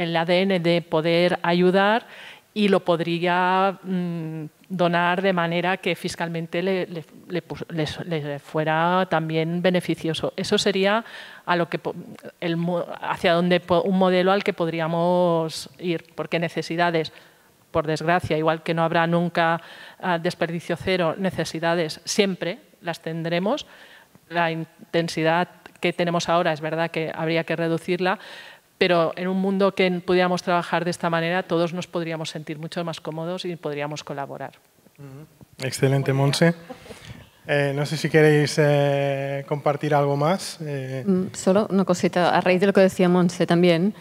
el ADN de poder ayudar y lo podría mm, donar de manera que fiscalmente le, fuera también beneficioso. Eso sería a lo que, hacia donde un modelo al que podríamos ir, porque necesidades, por desgracia, igual que no habrá nunca ah, desperdicio cero, necesidades siempre las tendremos. La intensidad que tenemos ahora es verdad que habría que reducirla, pero en un mundo que pudiéramos trabajar de esta manera, todos nos podríamos sentir mucho más cómodos y podríamos colaborar. Excelente, Monse. Eh, no sé si queréis eh, compartir algo más. Eh. Mm, solo una cosita, a raíz de lo que decía Monse también,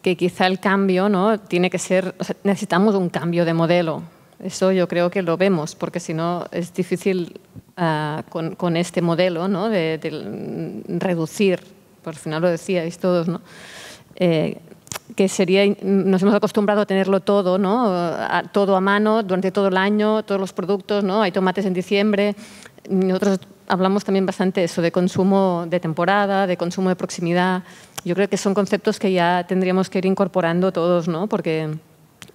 que quizá el cambio no tiene que ser, necesitamos un cambio de modelo. Eso yo creo que lo vemos, porque si no es difícil ah, con, este modelo de, reducir, por final lo decíais todos, ¿no? Eh, que sería, nos hemos acostumbrado a tenerlo todo, ¿no? A, todo a mano durante todo el año, todos los productos, ¿no? Hay tomates en diciembre. Nosotros hablamos también bastante eso de consumo de temporada, de consumo de proximidad. Yo creo que son conceptos que ya tendríamos que ir incorporando todos, ¿no? Porque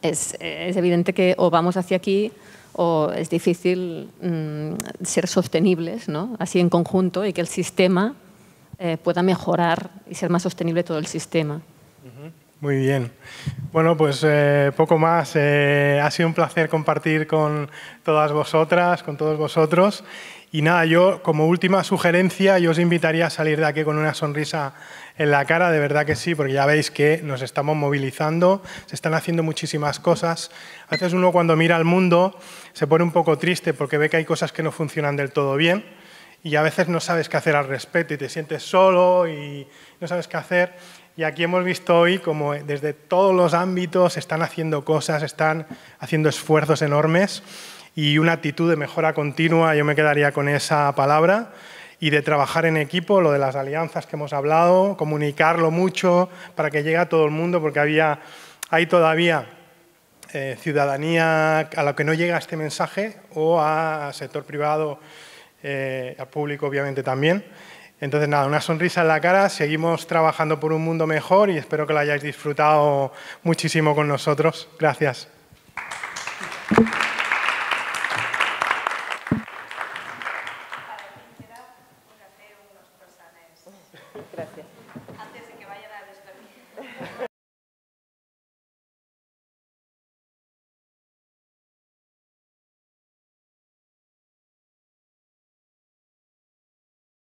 es, es evidente que o vamos hacia aquí o es difícil mm, ser sostenibles, ¿no? Así en conjunto y que el sistema eh, pueda mejorar y ser más sostenible todo el sistema. Muy bien. Bueno, pues eh, poco más. Eh, ha sido un placer compartir con todas vosotras, con todos vosotros. Y nada, yo como última sugerencia, yo os invitaría a salir de aquí con una sonrisa en la cara, de verdad que sí, porque ya veis que nos estamos movilizando, se están haciendo muchísimas cosas. A veces uno cuando mira al mundo se pone un poco triste porque ve que hay cosas que no funcionan del todo bien y a veces no sabes qué hacer al respecto y te sientes solo y no sabes qué hacer. Y aquí hemos visto hoy como eh, desde todos los ámbitos están haciendo cosas, están haciendo esfuerzos enormes y una actitud de mejora continua, yo me quedaría con esa palabra, y de trabajar en equipo, lo de las alianzas que hemos hablado, comunicarlo mucho para que llegue a todo el mundo, porque había, hay todavía eh, ciudadanía a la que no llega este mensaje o a sector privado eh, al público obviamente también. Entonces, nada, una sonrisa en la cara, seguimos trabajando por un mundo mejor y espero que lo hayáis disfrutado muchísimo con nosotros. Gracias.